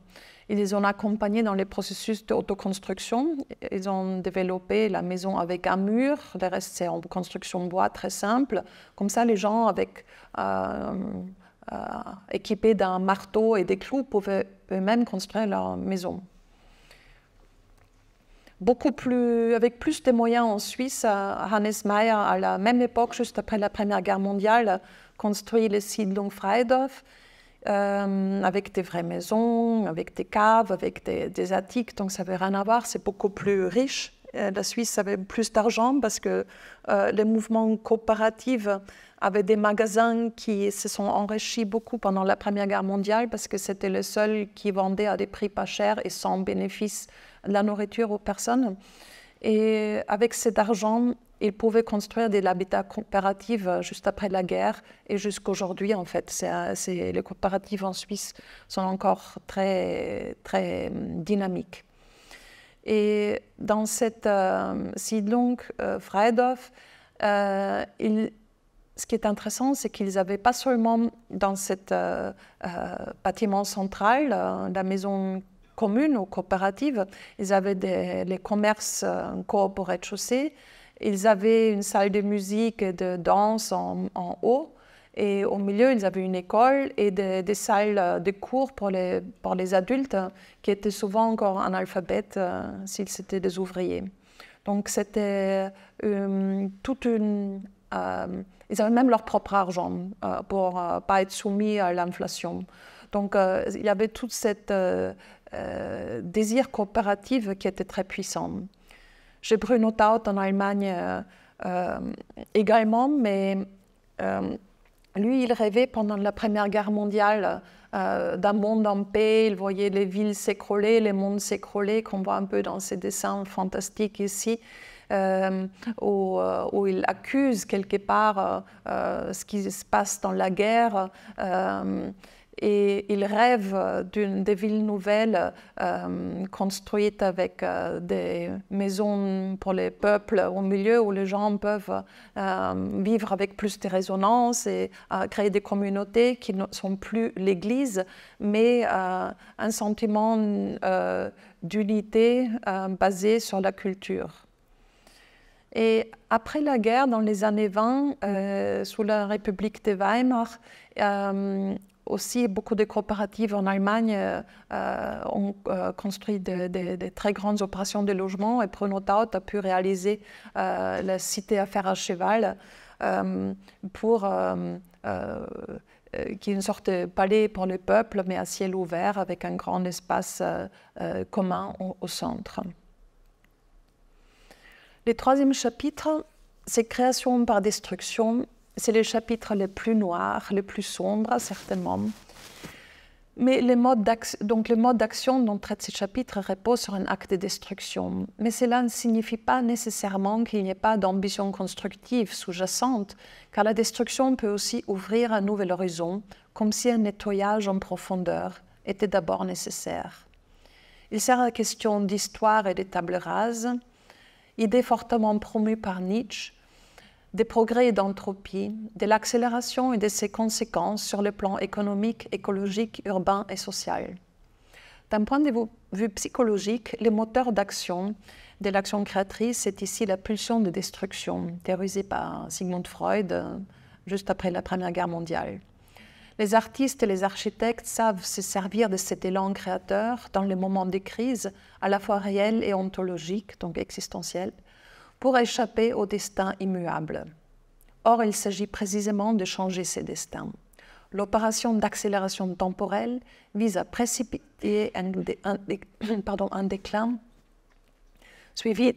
Ils les ont accompagnés dans les processus d'autoconstruction. Ils ont développé la maison avec un mur. Le reste, c'est en construction bois très simple. Comme ça, les gens avec, équipés d'un marteau et des clous pouvaient eux-mêmes construire leur maison beaucoup plus, avec plus de moyens en Suisse. Hannes Mayer, à la même époque, juste après la Première Guerre mondiale, construit le Siedlung Freidorf euh, avec des vraies maisons, avec des caves, avec des, attiques. Donc ça n'avait rien à voir, c'est beaucoup plus riche. Euh, la Suisse avait plus d'argent parce que euh, les mouvements coopératifs avaient des magasins qui se sont enrichis beaucoup pendant la Première Guerre mondiale parce que c'était le seul qui vendait à des prix pas chers et sans bénéfice la nourriture aux personnes. Et avec cet argent, ils pouvaient construire des habitats coopératifs euh, juste après la guerre et jusqu'aujourd'hui, en fait. C'est, euh, les coopératives en Suisse sont encore très, très hum, dynamiques. Et dans cette Siedlung, euh, euh ce qui est intéressant, c'est qu'ils n'avaient pas seulement dans ce bâtiment central, la maison communes ou coopératives. Ils avaient des, les commerces euh, en coop au rez-de-chaussée. Ils avaient une salle de musique et de danse en, haut. Et au milieu, ils avaient une école et des, salles euh, de cours pour les, pour les adultes qui étaient souvent encore en alphabet, euh, s'ils étaient des ouvriers. Donc c'était toute une... ils avaient même leur propre argent pour ne pas être soumis à l'inflation. Donc, il y avait toute cette euh, désir coopératif qui était très puissant. J'ai Bruno Taut en Allemagne euh, euh, également, mais euh, lui, il rêvait pendant la Première Guerre mondiale d'un monde en paix. Il voyait les villes s'écrouler, les mondes s'écrouler, qu'on voit un peu dans ses dessins fantastiques ici. où, il accuse quelque part ce qui se passe dans la guerre et il rêve euh, d'une des villes nouvelles euh, construites avec euh, des maisons pour les peuples au milieu où les gens peuvent vivre avec plus de résonance et créer des communautés qui ne sont plus l'Église, mais un sentiment d'unité basé sur la culture. Et après la guerre, dans les années 20, sous la République de Weimar, aussi beaucoup de coopératives en Allemagne euh, euh, ont euh, construit des de, très grandes opérations de logement et Pronotaut a pu réaliser la cité à faire à cheval pour qui est une sorte de palais pour le peuple, mais à ciel ouvert, avec un grand espace commun au, au centre. Le troisième chapitre, c'est création par destruction c'est le chapitre le plus noir, le plus sombre, certainement. Mais le mode d'action dont traite ce chapitre repose sur un acte de destruction. Mais cela ne signifie pas nécessairement qu'il n'y ait pas d'ambition constructive sous-jacente, car la destruction peut aussi ouvrir un nouvel horizon, comme si un nettoyage en profondeur était d'abord nécessaire. Il sert à la question d'histoire et de table rase, idée fortement promue par Nietzsche, des progrès d'entropie, de l'accélération et de ses conséquences sur le plan économique, écologique, urbain et social. D'un point de vue psychologique, le moteur d'action de l'action créatrice est ici la pulsion de destruction, théorisée par Sigmund Freud juste après la Première Guerre mondiale. Les artistes et les architectes savent se servir de cet élan créateur dans les moments de crise, à la fois réel et ontologique, donc existentiel, pour échapper au destin immuable. Or, il s'agit précisément de changer ces destins. L'opération d'accélération temporelle vise à précipiter un, pardon, déclin suivi,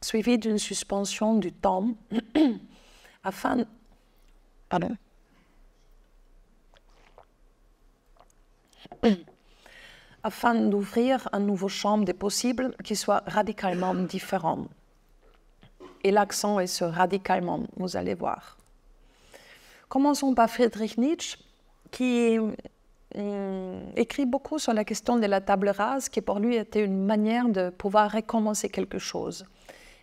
suivi d'une suspension du temps afin, pardon afin d'ouvrir un nouveau champ des possibles qui soit radicalement différent. Et l'accent est ce « radicalement, vous allez voir. Commençons par Friedrich Nietzsche, qui mm, écrit beaucoup sur la question de la table rase, qui pour lui était une manière de pouvoir recommencer quelque chose.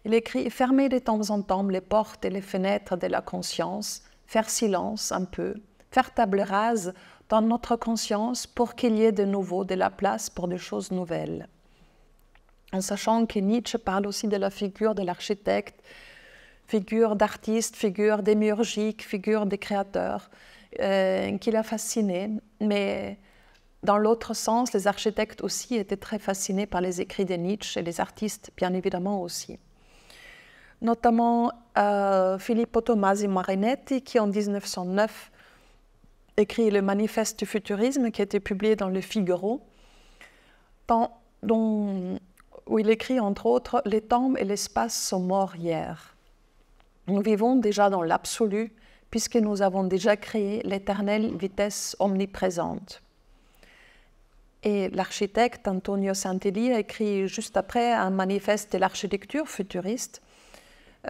Il écrit Fermer de temps en temps les portes et les fenêtres de la conscience, faire silence un peu, faire table rase dans notre conscience pour qu'il y ait de nouveau de la place pour des choses nouvelles. En sachant que Nietzsche parle aussi de la figure de l'architecte, figure d'artiste, figure démiurgique, figure des créateurs, euh, qui l'a fasciné. Mais dans l'autre sens, les architectes aussi étaient très fascinés par les écrits de Nietzsche et les artistes, bien évidemment, aussi. Notamment euh, Filippo Tommasi Marinetti, qui en 1909 écrit le Manifeste du futurisme qui a été publié dans le Figaro, où il écrit entre autres Les temps et l'espace sont morts hier. Nous vivons déjà dans l'absolu puisque nous avons déjà créé l'éternelle vitesse omniprésente. Et l'architecte Antonio Santelli a écrit juste après un manifeste de l'architecture futuriste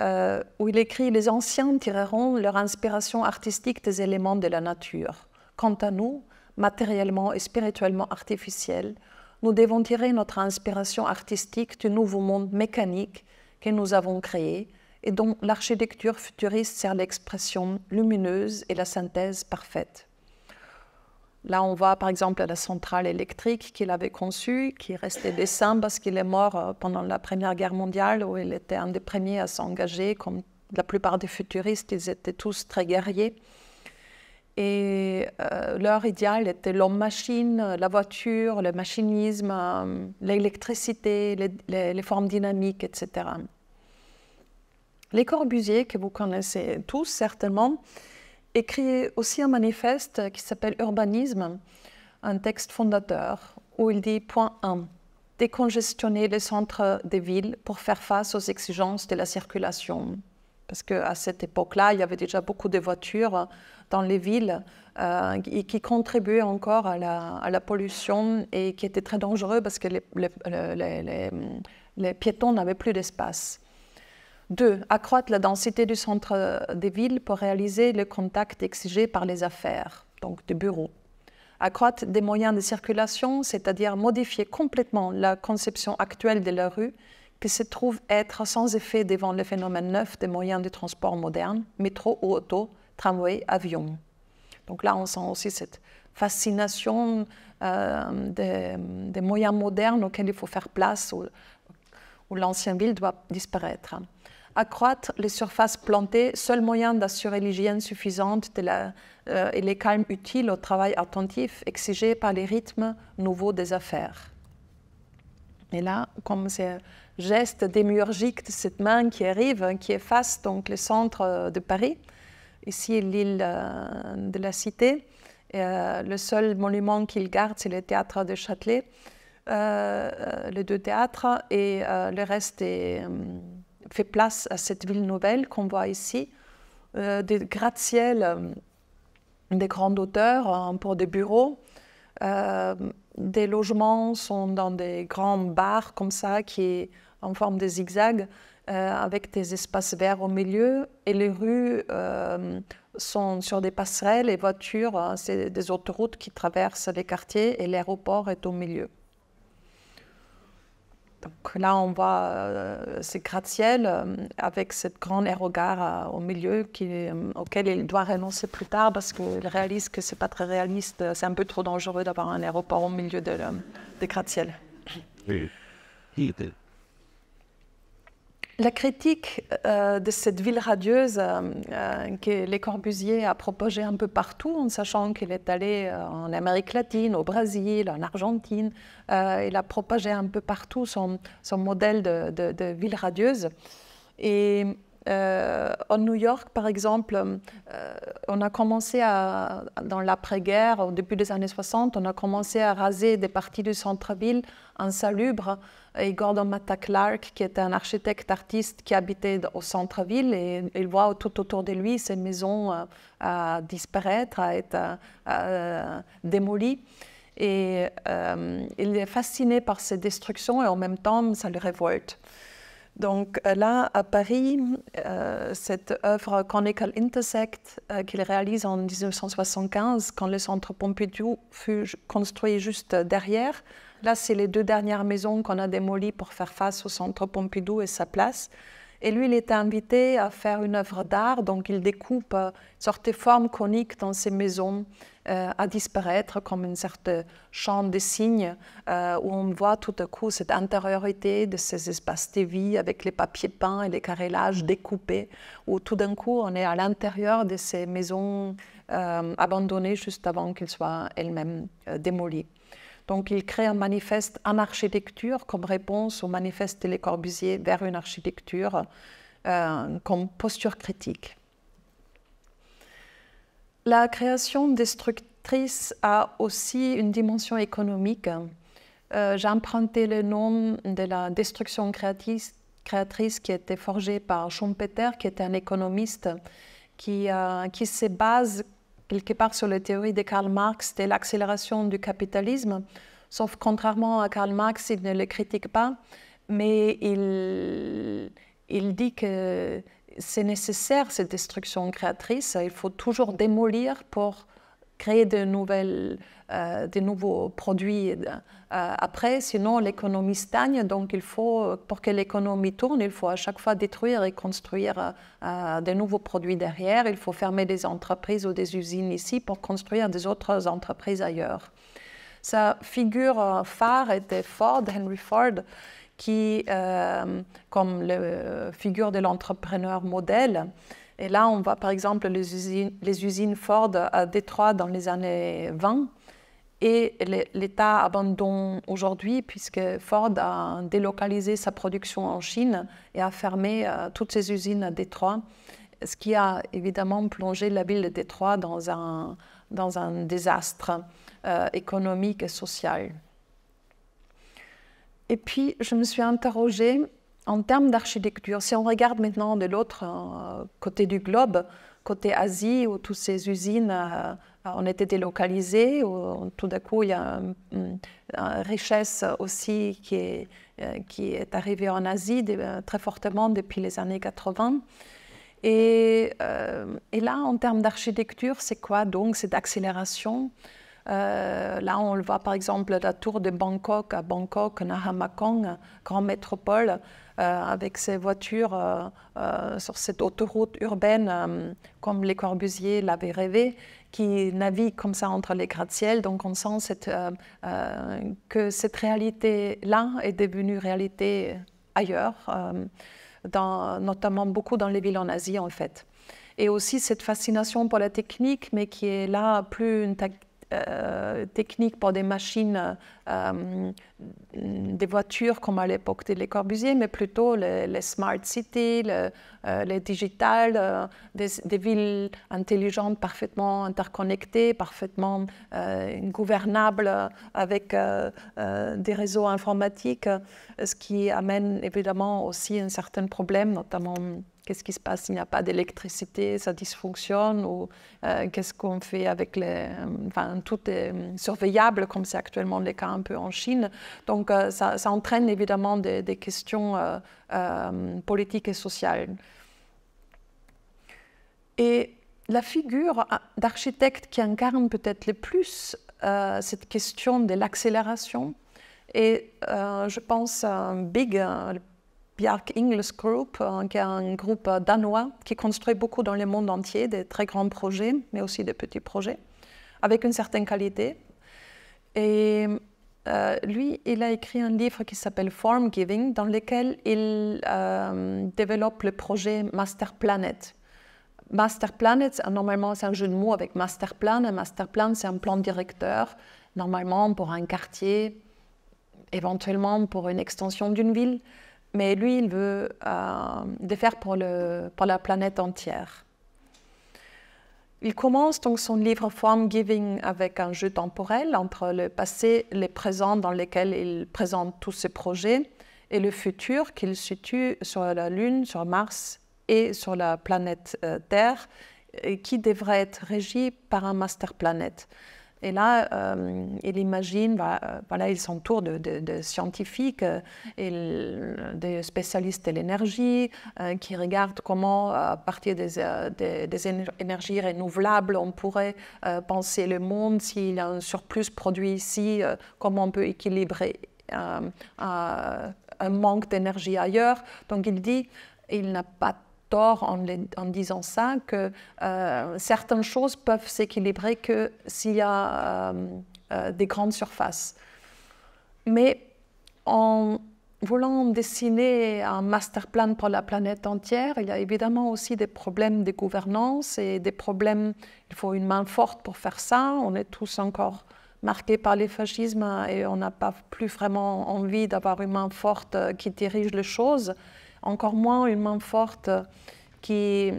euh, où il écrit Les anciens tireront leur inspiration artistique des éléments de la nature. Quant à nous, matériellement et spirituellement artificiels, nous devons tirer notre inspiration artistique du nouveau monde mécanique que nous avons créé et dont l'architecture futuriste sert l'expression lumineuse et la synthèse parfaite. Là, on voit, par exemple la centrale électrique qu'il avait conçue, qui restait dessin parce qu'il est mort euh, pendant la Première Guerre mondiale, où il était un des premiers à s'engager. Comme la plupart des futuristes, ils étaient tous très guerriers. Et euh, leur idéal était l'homme-machine, la voiture, le machinisme, euh, l'électricité, les, formes dynamiques, etc. Les corbusiers, que vous connaissez tous certainement, écrit aussi un manifeste qui s'appelle Urbanisme, un texte fondateur, où il dit point 1 décongestionner les centres des villes pour faire face aux exigences de la circulation. Parce qu'à cette époque-là, il y avait déjà beaucoup de voitures dans les villes euh, et qui contribuaient encore à la, pollution et qui étaient très dangereux parce que les, les piétons n'avaient plus d'espace. Deux, Accroître la densité du centre euh, des villes pour réaliser le contact exigé par les affaires, donc des bureaux. Accroître des moyens de circulation, c'est-à-dire modifier complètement la conception actuelle de la rue qui se trouve être sans effet devant le phénomène neuf des moyens de transport modernes, métro ou auto, tramway, avion. Donc là, on sent aussi cette fascination euh, des, moyens modernes auxquels il faut faire place, où l'ancienne ville doit disparaître accroître les surfaces plantées, seul moyen d'assurer l'hygiène suffisante euh, et les calmes utiles au travail attentif exigé par les rythmes nouveaux des affaires. Et là, comme c'est geste démiurgique de cette main qui arrive, hein, qui efface donc le centre euh, de Paris, ici l'île euh, de la Cité, le seul monument qu'il garde, c'est le théâtre de Châtelet, les deux théâtres, et le reste est hum, fait place à cette ville nouvelle qu'on voit ici, euh, des gratte-ciel, euh, des grandes hauteurs euh, pour des bureaux. des logements sont dans des grands bars comme ça qui en forme de zigzag avec des espaces verts au milieu et les rues sont sur des passerelles Les voitures, c'est des autoroutes qui traversent les quartiers et l'aéroport est au milieu là, on voit ces euh, ce gratte-ciel euh, avec cette grande aérogare euh, au milieu qui, auquel il doit renoncer plus tard parce qu'il réalise que c'est pas très réaliste, c'est un peu trop dangereux d'avoir un aéroport au milieu de, gratte-ciel. Oui. La critique euh, de cette ville radieuse euh, euh, que Les Corbusier a propagée un peu partout, en sachant qu'il est allé en Amérique latine, au Brésil, en Argentine, il a propagé un peu partout son, modèle de, ville radieuse. Euh, en New York, par exemple, euh, on a commencé à, dans l'après-guerre, au début des années 60, on a commencé à raser des parties du centre-ville insalubres. Et Gordon Matta Clark, qui était un architecte artiste qui habitait au centre-ville, et il voit tout autour de lui ces maisons euh, à disparaître, à être démolies. Et il est fasciné par ces destructions et en même temps, ça le révolte. Donc euh, là, à Paris, euh, cette œuvre Chronicle Intersect euh, qu'il réalise en 1975, quand le centre Pompidou fut construit juste derrière. Là, c'est les deux dernières maisons qu'on a démolies pour faire face au centre Pompidou et sa place. Et lui, il était invité à faire une œuvre d'art, donc il découpe euh, sortes de formes coniques dans ces maisons euh, à disparaître comme une sorte de champ de signes euh, où on voit tout à coup cette intériorité de ces espaces de vie avec les papiers peints et les carrelages découpés, où tout d'un coup on est à l'intérieur de ces maisons euh, abandonnées juste avant qu'elles soient elles-mêmes démolies. Donc, il crée un manifeste en architecture comme réponse au manifeste de Le vers une architecture comme posture critique. La création destructrice a aussi une dimension économique. Euh, J'ai le nom de la destruction créatrice, qui a été forgée par Schumpeter, qui est un économiste euh, qui, se base quelque part sur les théories de Karl Marx de l'accélération du capitalisme, sauf contrairement à Karl Marx, il ne le critique pas, mais il dit que c'est nécessaire, cette destruction créatrice. Il faut toujours démolir pour créer de, nouvelles, euh, nouveaux produits. Euh, après, sinon, l'économie stagne. Donc, il faut, pour que l'économie tourne, il faut à chaque fois détruire et construire euh, des de nouveaux produits derrière. Il faut fermer des entreprises ou des usines ici pour construire des autres entreprises ailleurs. Sa figure euh, phare était Ford, Henry Ford qui, euh, comme la euh, figure de l'entrepreneur modèle, et là, on voit par exemple les usines, Ford à Détroit dans les années 20 et l'État abandonne aujourd'hui puisque Ford a délocalisé sa production en Chine et a fermé euh, toutes ses usines à Détroit, ce qui a évidemment plongé la ville de Détroit dans un, dans un désastre économique et social. Et puis, je me suis interrogée en termes d'architecture. Si on regarde maintenant de l'autre euh, côté du globe, côté Asie, où toutes ces usines ont euh, été délocalisées, où tout d'un coup, il y a une, richesse aussi qui est, euh, qui est arrivée en Asie très fortement depuis les années 80. Et, et là, en termes d'architecture, c'est quoi donc cette accélération euh, là, on le voit par exemple la tour de Bangkok à Bangkok, Nahamakong, grande métropole, euh, avec ses voitures euh, sur cette autoroute urbaine, comme les Corbusiers l'avaient rêvé, qui navigue comme ça entre les gratte-ciel. Donc, on sent cette, que cette réalité-là est devenue réalité ailleurs, dans, notamment beaucoup dans les villes en Asie, en fait et aussi cette fascination pour la technique, mais qui est là plus une euh, techniques pour des machines, euh, des voitures comme à l'époque de Les Corbusier, mais plutôt les, smart cities, euh, les digitales, des, des, villes intelligentes, parfaitement interconnectées, parfaitement gouvernables avec des réseaux informatiques, ce qui amène évidemment aussi un certain problème, notamment Qu'est-ce qui se passe s'il n'y a pas d'électricité, ça dysfonctionne ou euh, qu'est-ce qu'on fait avec les... Euh, enfin, tout est euh, surveillable comme c'est actuellement le cas un peu en Chine. Donc ça, entraîne évidemment des, questions politiques et sociales. Et la figure d'architecte qui incarne peut-être le plus cette question de l'accélération, et je pense à Big, Bjark Ingels Group, euh, qui est un groupe danois qui construit beaucoup dans le monde entier des très grands projets, mais aussi des petits projets, avec une certaine qualité. Et euh, lui, il a écrit un livre qui s'appelle Form Giving, dans lequel il euh, développe le projet Master Planet. Master Planet, normalement, c'est un jeu de mots avec Master Plan. Un Master Plan, c'est un plan directeur, normalement pour un quartier, éventuellement pour une extension d'une ville mais lui, il veut euh, le faire pour, la planète entière. Il commence donc son livre Form Giving avec un jeu temporel entre le passé, le présent dans lequel il présente tous ses projets et le futur qu'il situe sur la Lune, sur Mars et sur la planète euh, Terre, qui devrait être régie par un master planète. Et là, il euh, imagine, bah, euh, voilà, il s'entoure de, scientifiques, euh, de spécialistes de l'énergie, qui regardent comment, à partir des, des énergies renouvelables, on pourrait penser le monde, s'il y a un surplus produit ici, comment on peut équilibrer un manque d'énergie ailleurs. Donc il dit, il n'a pas en, disant ça, que euh, certaines choses peuvent s'équilibrer que s'il y a euh, euh, des grandes surfaces. Mais en voulant dessiner un master plan pour la planète entière, il y a évidemment aussi des problèmes de gouvernance et des problèmes, il faut une main forte pour faire ça. On est tous encore marqués par les fascismes et on n'a pas plus vraiment envie d'avoir une main forte qui dirige les choses encore moins une main forte euh, qui,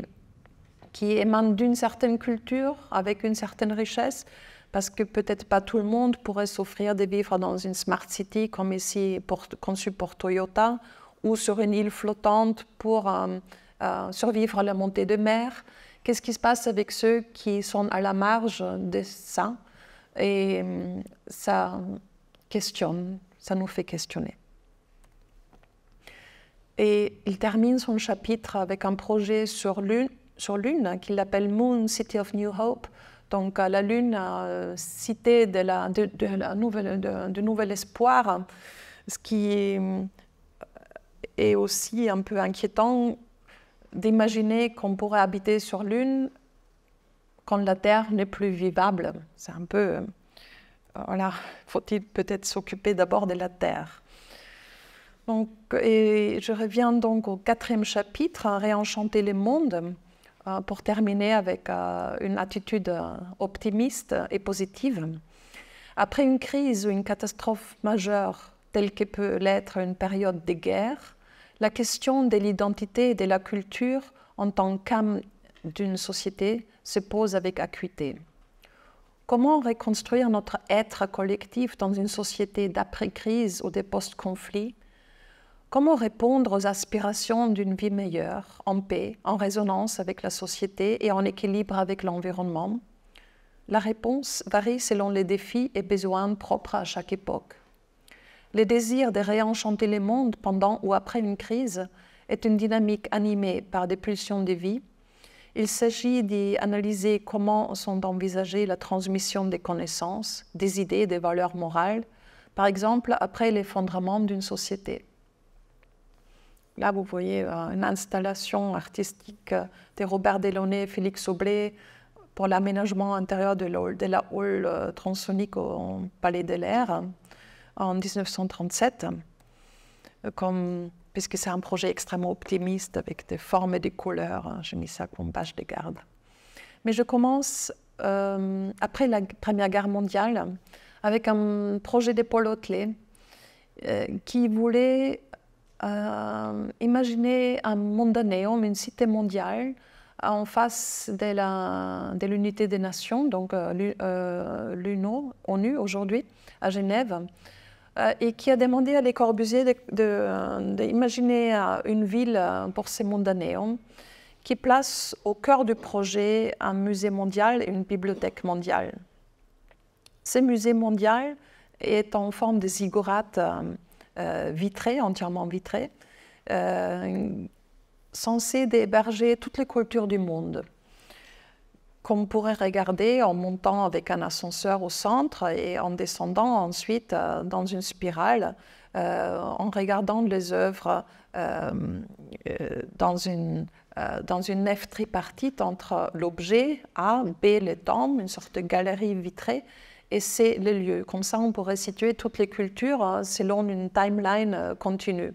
qui émane d'une certaine culture, avec une certaine richesse, parce que peut-être pas tout le monde pourrait s'offrir de vivre dans une smart city comme ici pour, conçue pour Toyota ou sur une île flottante pour euh, euh, survivre à la montée de mer. Qu'est-ce qui se passe avec ceux qui sont à la marge de ça Et ça questionne, ça nous fait questionner. Et il termine son chapitre avec un projet sur Lune, qu'il appelle Moon City of New Hope. Donc euh, la Lune, euh, cité de, la, de, de, nouvel espoir, ce qui euh, est aussi un peu inquiétant d'imaginer qu'on pourrait habiter sur Lune quand la Terre n'est plus vivable. C'est un peu... Voilà, faut-il peut-être s'occuper d'abord de la Terre et je reviens donc au quatrième chapitre, Réenchanter le monde, euh, pour terminer avec euh, une attitude euh, optimiste et positive. Après une crise ou une catastrophe majeure, telle que peut l'être une période de guerre, la question de l'identité et de la culture en tant qu'âme d'une société se pose avec acuité. Comment reconstruire notre être collectif dans une société d'après-crise ou de post-conflit Comment répondre aux aspirations d'une vie meilleure, en paix, en résonance avec la société et en équilibre avec l'environnement La réponse varie selon les défis et besoins propres à chaque époque. Le désir de réenchanter le monde pendant ou après une crise est une dynamique animée par des pulsions de vie. Il s'agit d'analyser comment sont envisagées la transmission des connaissances, des idées et des valeurs morales, par exemple après l'effondrement d'une société. Là, vous voyez euh, une installation artistique euh, de Robert Delaunay, et Félix Aublé pour l'aménagement intérieur de, de la hall euh, transonique au Palais de l'Air en 1937, comme, puisque c'est un projet extrêmement optimiste avec des formes et des couleurs. Hein, j'ai mis ça comme page de garde. Mais je commence après la Première Guerre mondiale avec un projet de Paul Hotelet qui voulait euh, imaginez un mondanéum, une cité mondiale, euh, en face de l'unité des nations, donc euh, euh l'UNO, ONU aujourd'hui, à Genève, euh, et qui a demandé à Les Corbusier d'imaginer une ville pour ces mondanéums qui place au cœur du projet un musée mondial et une bibliothèque mondiale. Ce musée mondial est en forme de ziggurat euh, vitré, entièrement vitrée, euh, censée d'héberger toutes les cultures du monde qu'on pourrait regarder en montant avec un ascenseur au centre et en descendant ensuite euh, dans une spirale, en regardant les œuvres dans, une, dans une nef tripartite entre l'objet A, B, les tombes, une sorte de galerie vitrée, et c'est le lieu. Comme ça, on pourrait situer toutes les cultures euh, selon une timeline euh, continue.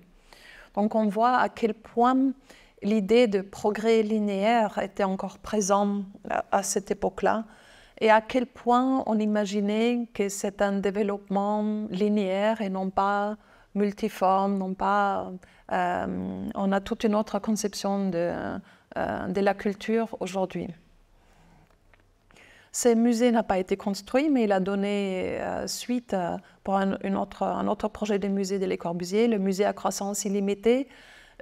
Donc on voit à quel point l'idée de progrès linéaire était encore présente euh, à cette époque-là et à quel point on imaginait que c'est un développement linéaire et non pas multiforme, non pas... on a toute une autre conception de, de la culture aujourd'hui. Ce musée n'a pas été construit, mais il a donné euh, suite euh, pour un, autre, projet de musée de Les Corbusier, le musée à croissance illimitée,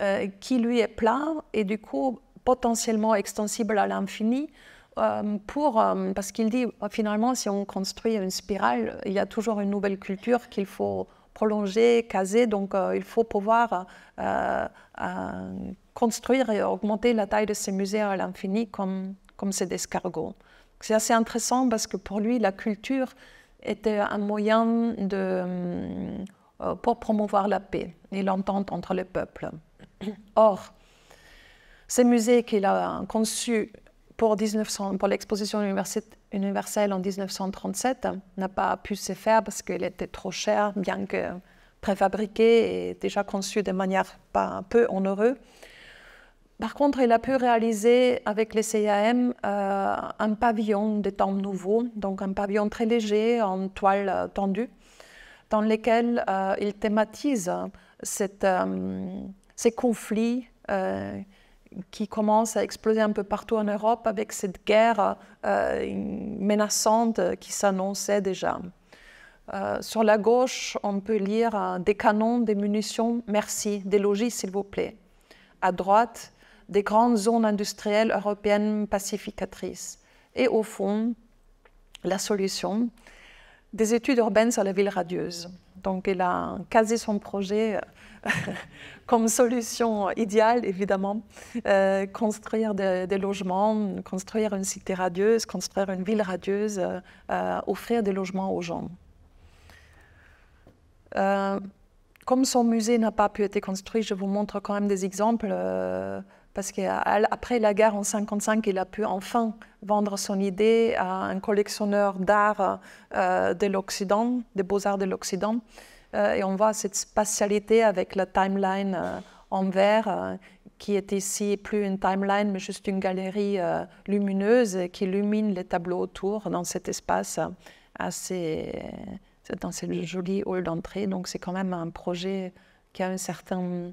euh, qui lui est plat et du coup potentiellement extensible à l'infini. parce qu'il dit finalement, si on construit une spirale, il y a toujours une nouvelle culture qu'il faut prolonger, caser. Donc, il faut pouvoir construire et augmenter la taille de ces musées à l'infini comme, comme ces escargots. C'est assez intéressant parce que pour lui, la culture était un moyen euh, pour promouvoir la paix et l'entente entre les peuples. Or, ce musée qu'il a conçu pour, pour l'exposition universelle en 1937 n'a pas pu se faire parce qu'il était trop cher, bien que préfabriqué et déjà conçu de manière pas, peu onéreuse. Par contre, il a pu réaliser avec les CAM euh, un pavillon de temps nouveau, donc un pavillon très léger en toile tendue, dans lequel euh, il thématise cette, euh, ces conflits qui commencent à exploser un peu partout en Europe avec cette guerre menaçante qui s'annonçait déjà. sur la gauche, on peut lire des canons, des munitions, merci, des logis, s'il vous plaît. À droite, des grandes zones industrielles européennes pacificatrices. Et au fond, la solution, des études urbaines sur la ville radieuse. Donc il a casé son projet euh, comme solution idéale, évidemment, euh, construire des, logements, construire une cité radieuse, construire une ville radieuse, euh, offrir des logements aux gens. comme son musée n'a pas pu être construit, je vous montre quand même des exemples parce qu'après la guerre en 1955, il a pu enfin vendre son idée à un collectionneur d'art euh, de l'Occident, des beaux-arts de l'Occident. Euh, et on voit cette spatialité avec la timeline euh, en verre, qui est ici plus une timeline, mais juste une galerie lumineuse qui illumine les tableaux autour dans cet espace assez, dans cette jolie hall d'entrée. Donc c'est quand même un projet qui a un certain...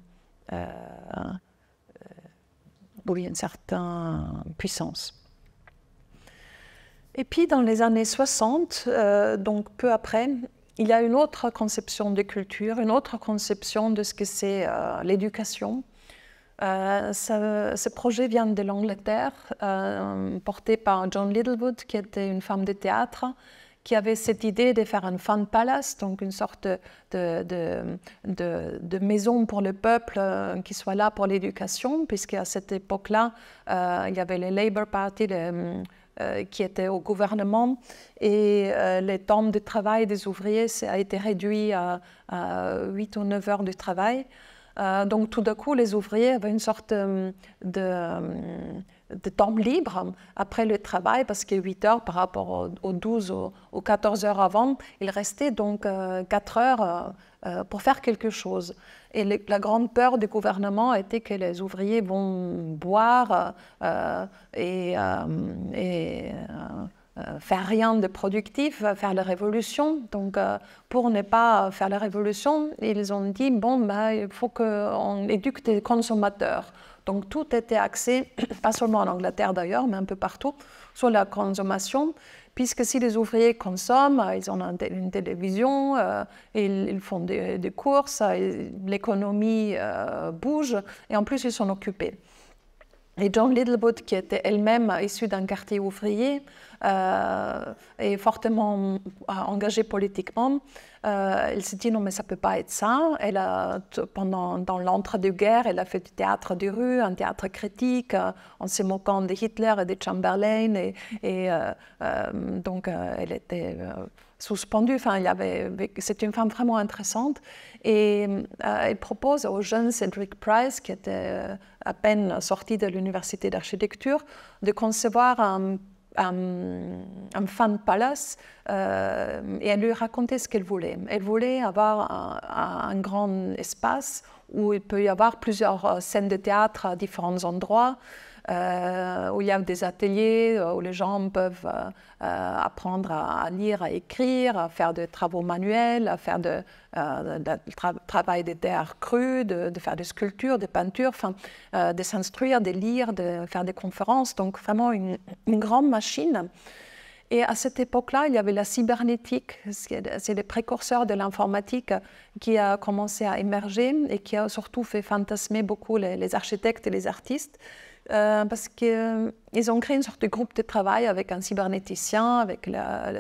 Ou une certaine puissance. Et puis dans les années 60, euh, donc peu après, il y a une autre conception de culture, une autre conception de ce que c'est euh, l'éducation. Euh, ce, ce, projet vient de l'Angleterre, euh, porté par John Littlewood, qui était une femme de théâtre, qui avait cette idée de faire un fan palace, donc une sorte de, de, de, maison pour le peuple euh, qui soit là pour l'éducation, puisqu'à cette époque-là, euh, il y avait les Labour Party euh, qui étaient au gouvernement et les temps de travail des ouvriers a été réduit à, à 8 ou 9 heures de travail. donc tout d'un coup, les ouvriers avaient une sorte de de temps libre après le travail, parce que 8 heures par rapport aux 12 ou 14 heures avant, il restait donc 4 euh, heures euh, euh, pour faire quelque chose. Et la grande peur du gouvernement était que les ouvriers vont boire et, faire rien de productif, faire la révolution. Donc, pour ne pas faire la révolution, ils ont dit, bon, ben, il faut qu'on éduque les consommateurs. Donc tout était axé, pas seulement en Angleterre d'ailleurs, mais un peu partout, sur la consommation, puisque si les ouvriers consomment, euh, ils ont une télévision, euh, ils, font des, courses, euh, l'économie bouge, et en plus ils sont occupés. Et John Littlewood, qui était elle-même issue d'un quartier ouvrier et euh, fortement euh, engagée politiquement, euh, elle s'est dit non mais ça peut pas être ça. Elle a, pendant dans l'entre-deux-guerres, elle a fait du théâtre de rue, un théâtre critique, en se moquant de Hitler et de Chamberlain, et, donc elle était suspendue. Enfin, avait, c'est une femme vraiment intéressante. Et elle propose au jeune Cedric Price, qui était à peine sortie de l'université d'architecture, de concevoir un, un, un fan palace euh, et elle lui racontait ce qu'elle voulait. Elle voulait avoir un, un, grand espace où il peut y avoir plusieurs euh, scènes de théâtre à différents endroits. Euh, où il y a des ateliers euh, où les gens peuvent euh, apprendre à lire, à écrire, à faire des travaux manuels, à faire du de travail des terres crues, de, faire des sculptures, des peintures, de s'instruire, de lire, de faire des conférences. Donc vraiment une, grande machine. Et à cette époque-là, il y avait la cybernétique, c'est les précurseurs de l'informatique qui a commencé à émerger et qui a surtout fait fantasmer beaucoup les architectes et les artistes. Euh, parce qu'ils euh, ont créé une sorte de groupe de travail avec un cybernéticien, avec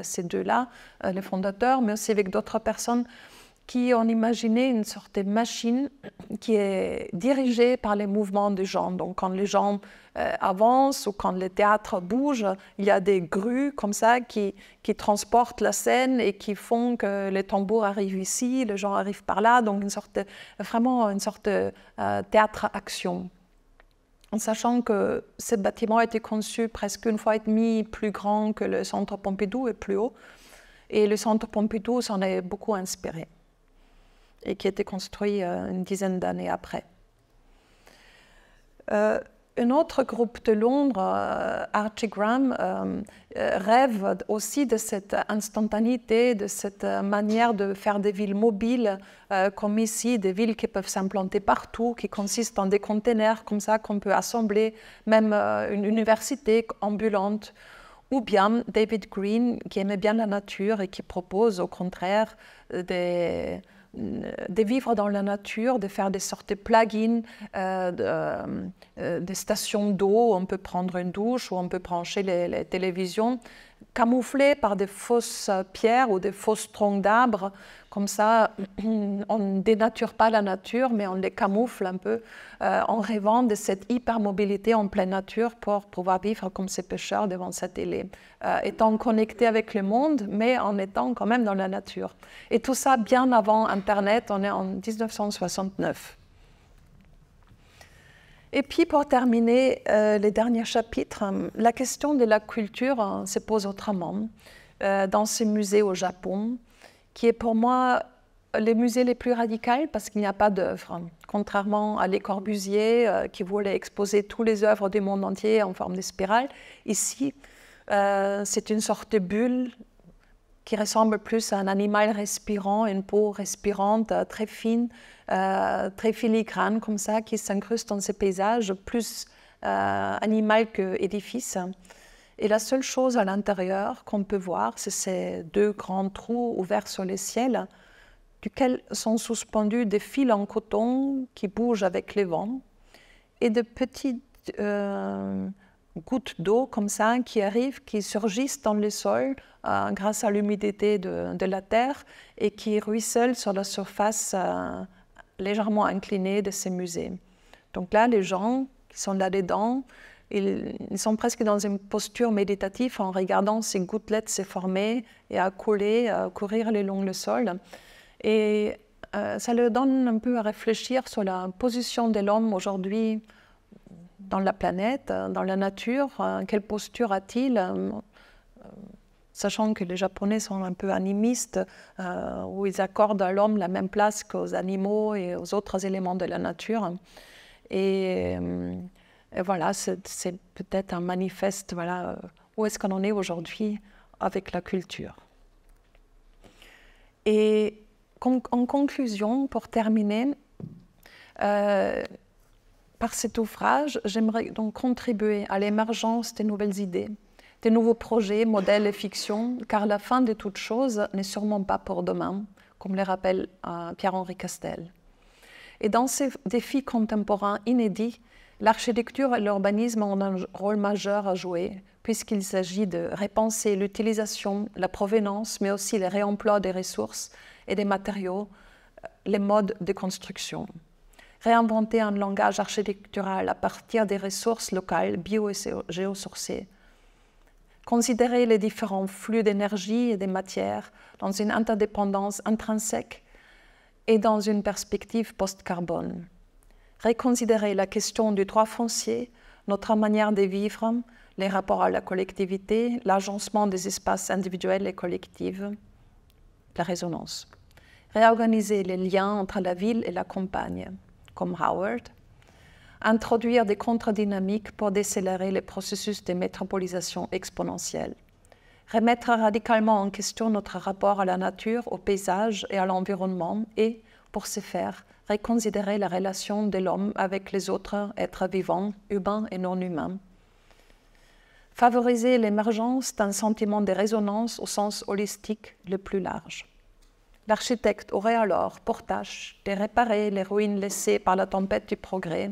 ces deux-là, euh, les fondateurs, mais aussi avec d'autres personnes qui ont imaginé une sorte de machine qui est dirigée par les mouvements des gens. Donc quand les gens avancent ou quand le théâtre bouge, il y a des grues comme ça qui, transportent la scène et qui font que les tambours arrivent ici, les gens arrivent par là. Donc vraiment une sorte de théâtre-action en sachant que ce bâtiment a été conçu presque une fois et demie plus grand que le centre Pompidou et plus haut. Et le centre Pompidou s'en est beaucoup inspiré et qui a été construit euh, une dizaine d'années après. Euh, un autre groupe de Londres, euh, Archie Graham, euh, euh, rêve aussi de cette instantanéité, de cette manière de faire des villes mobiles, comme ici, des villes qui peuvent s'implanter partout, qui consistent en des containers comme ça qu'on peut assembler, même une université ambulante. Ou bien David Green, qui aimait bien la nature et qui propose au contraire des, euh, de vivre dans la nature, de faire des sortes de plugins, euh, euh, des stations d'eau on peut prendre une douche, où on peut brancher les, les télévisions, camouflées par des fausses pierres ou des fausses troncs d'arbres comme ça, on ne dénature pas la nature, mais on les camoufle un peu euh, en rêvant de cette hypermobilité en pleine nature pour pouvoir vivre comme ces pêcheurs devant sa télé, euh, étant connectés avec le monde, mais en étant quand même dans la nature. Et tout ça bien avant Internet, on est en 1969. Et puis pour terminer le euh, les derniers chapitres, la question de la culture se pose autrement. dans ces musées au Japon, qui est pour moi euh, les musées les plus radical parce qu'il n'y a pas d'œuvres. Hein. Contrairement à Les corbusiers euh, qui voulait exposer toutes les œuvres du monde entier en forme de spirale, ici euh, c'est une sorte de bulle qui ressemble plus à un animal respirant, une peau respirante très fine, très filigrane comme ça, qui s'incruste dans ce paysage, plus animal qu'édifice. Et la seule chose à l'intérieur qu'on peut voir, c'est ces deux grands trous ouverts sur le ciel, duquel sont suspendus des fils en coton qui bougent avec les vents et de petites euh, gouttes d'eau comme ça qui arrivent, qui surgissent dans le sol euh, grâce à l'humidité de, la terre et qui ruissellent sur la surface euh, légèrement inclinée de ces musées. Donc là, les gens qui sont là-dedans, ils, sont presque dans une posture méditative en regardant ces gouttelettes se former et à couler, à euh, courir le long le sol. Et euh, ça leur donne un peu à réfléchir sur la position de l'homme aujourd'hui dans la planète, euh, dans la nature, quelle posture a-t-il sachant que les Japonais sont un peu animistes, où ils accordent à l'homme la même place qu'aux animaux et aux autres éléments de la nature. Et et voilà, c'est peut-être un manifeste, euh, où est-ce qu'on en est aujourd'hui avec la culture. Et en conclusion, pour terminer, euh, par cet ouvrage, j'aimerais donc contribuer à l'émergence des nouvelles idées, des nouveaux projets, modèles et fictions, car la fin de toute chose n'est sûrement pas pour demain, comme le rappelle euh, Pierre-Henri Castel. Et dans ces défis contemporains inédits, L'architecture et l'urbanisme ont un rôle majeur à jouer, puisqu'il s'agit de repenser l'utilisation, la provenance, mais aussi le réemploi des ressources et des matériaux, euh, les modes de construction. Réinventer un langage architectural à partir des ressources locales bio- et géosourcées. Considérer les différents flux d'énergie et des matières dans une interdépendance intrinsèque et dans une perspective post-carbone. Réconsidérer la question du droit foncier, notre manière de vivre, les rapports à la collectivité, l'agencement des espaces individuels et collectifs, la résonance. Réorganiser les liens entre la ville et la campagne, comme Howard. Introduire des contre-dynamiques pour décélérer les processus de métropolisation exponentielle. Remettre radicalement en question notre rapport à la nature, au paysage et à l'environnement et, pour ce faire, reconsidérer la relation de l'homme avec les autres êtres vivants, humains et non humains. Favoriser l'émergence d'un sentiment de résonance au sens holistique le plus large. L'architecte aurait alors pour tâche de réparer les ruines laissées par la tempête du progrès,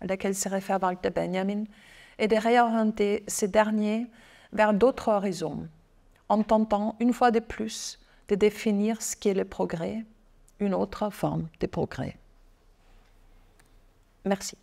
à laquelle se réfère Walter Benjamin, et de réorienter ces derniers vers d'autres horizons, en tentant une fois de plus de définir ce qu'est le progrès une autre forme de progrès. Merci.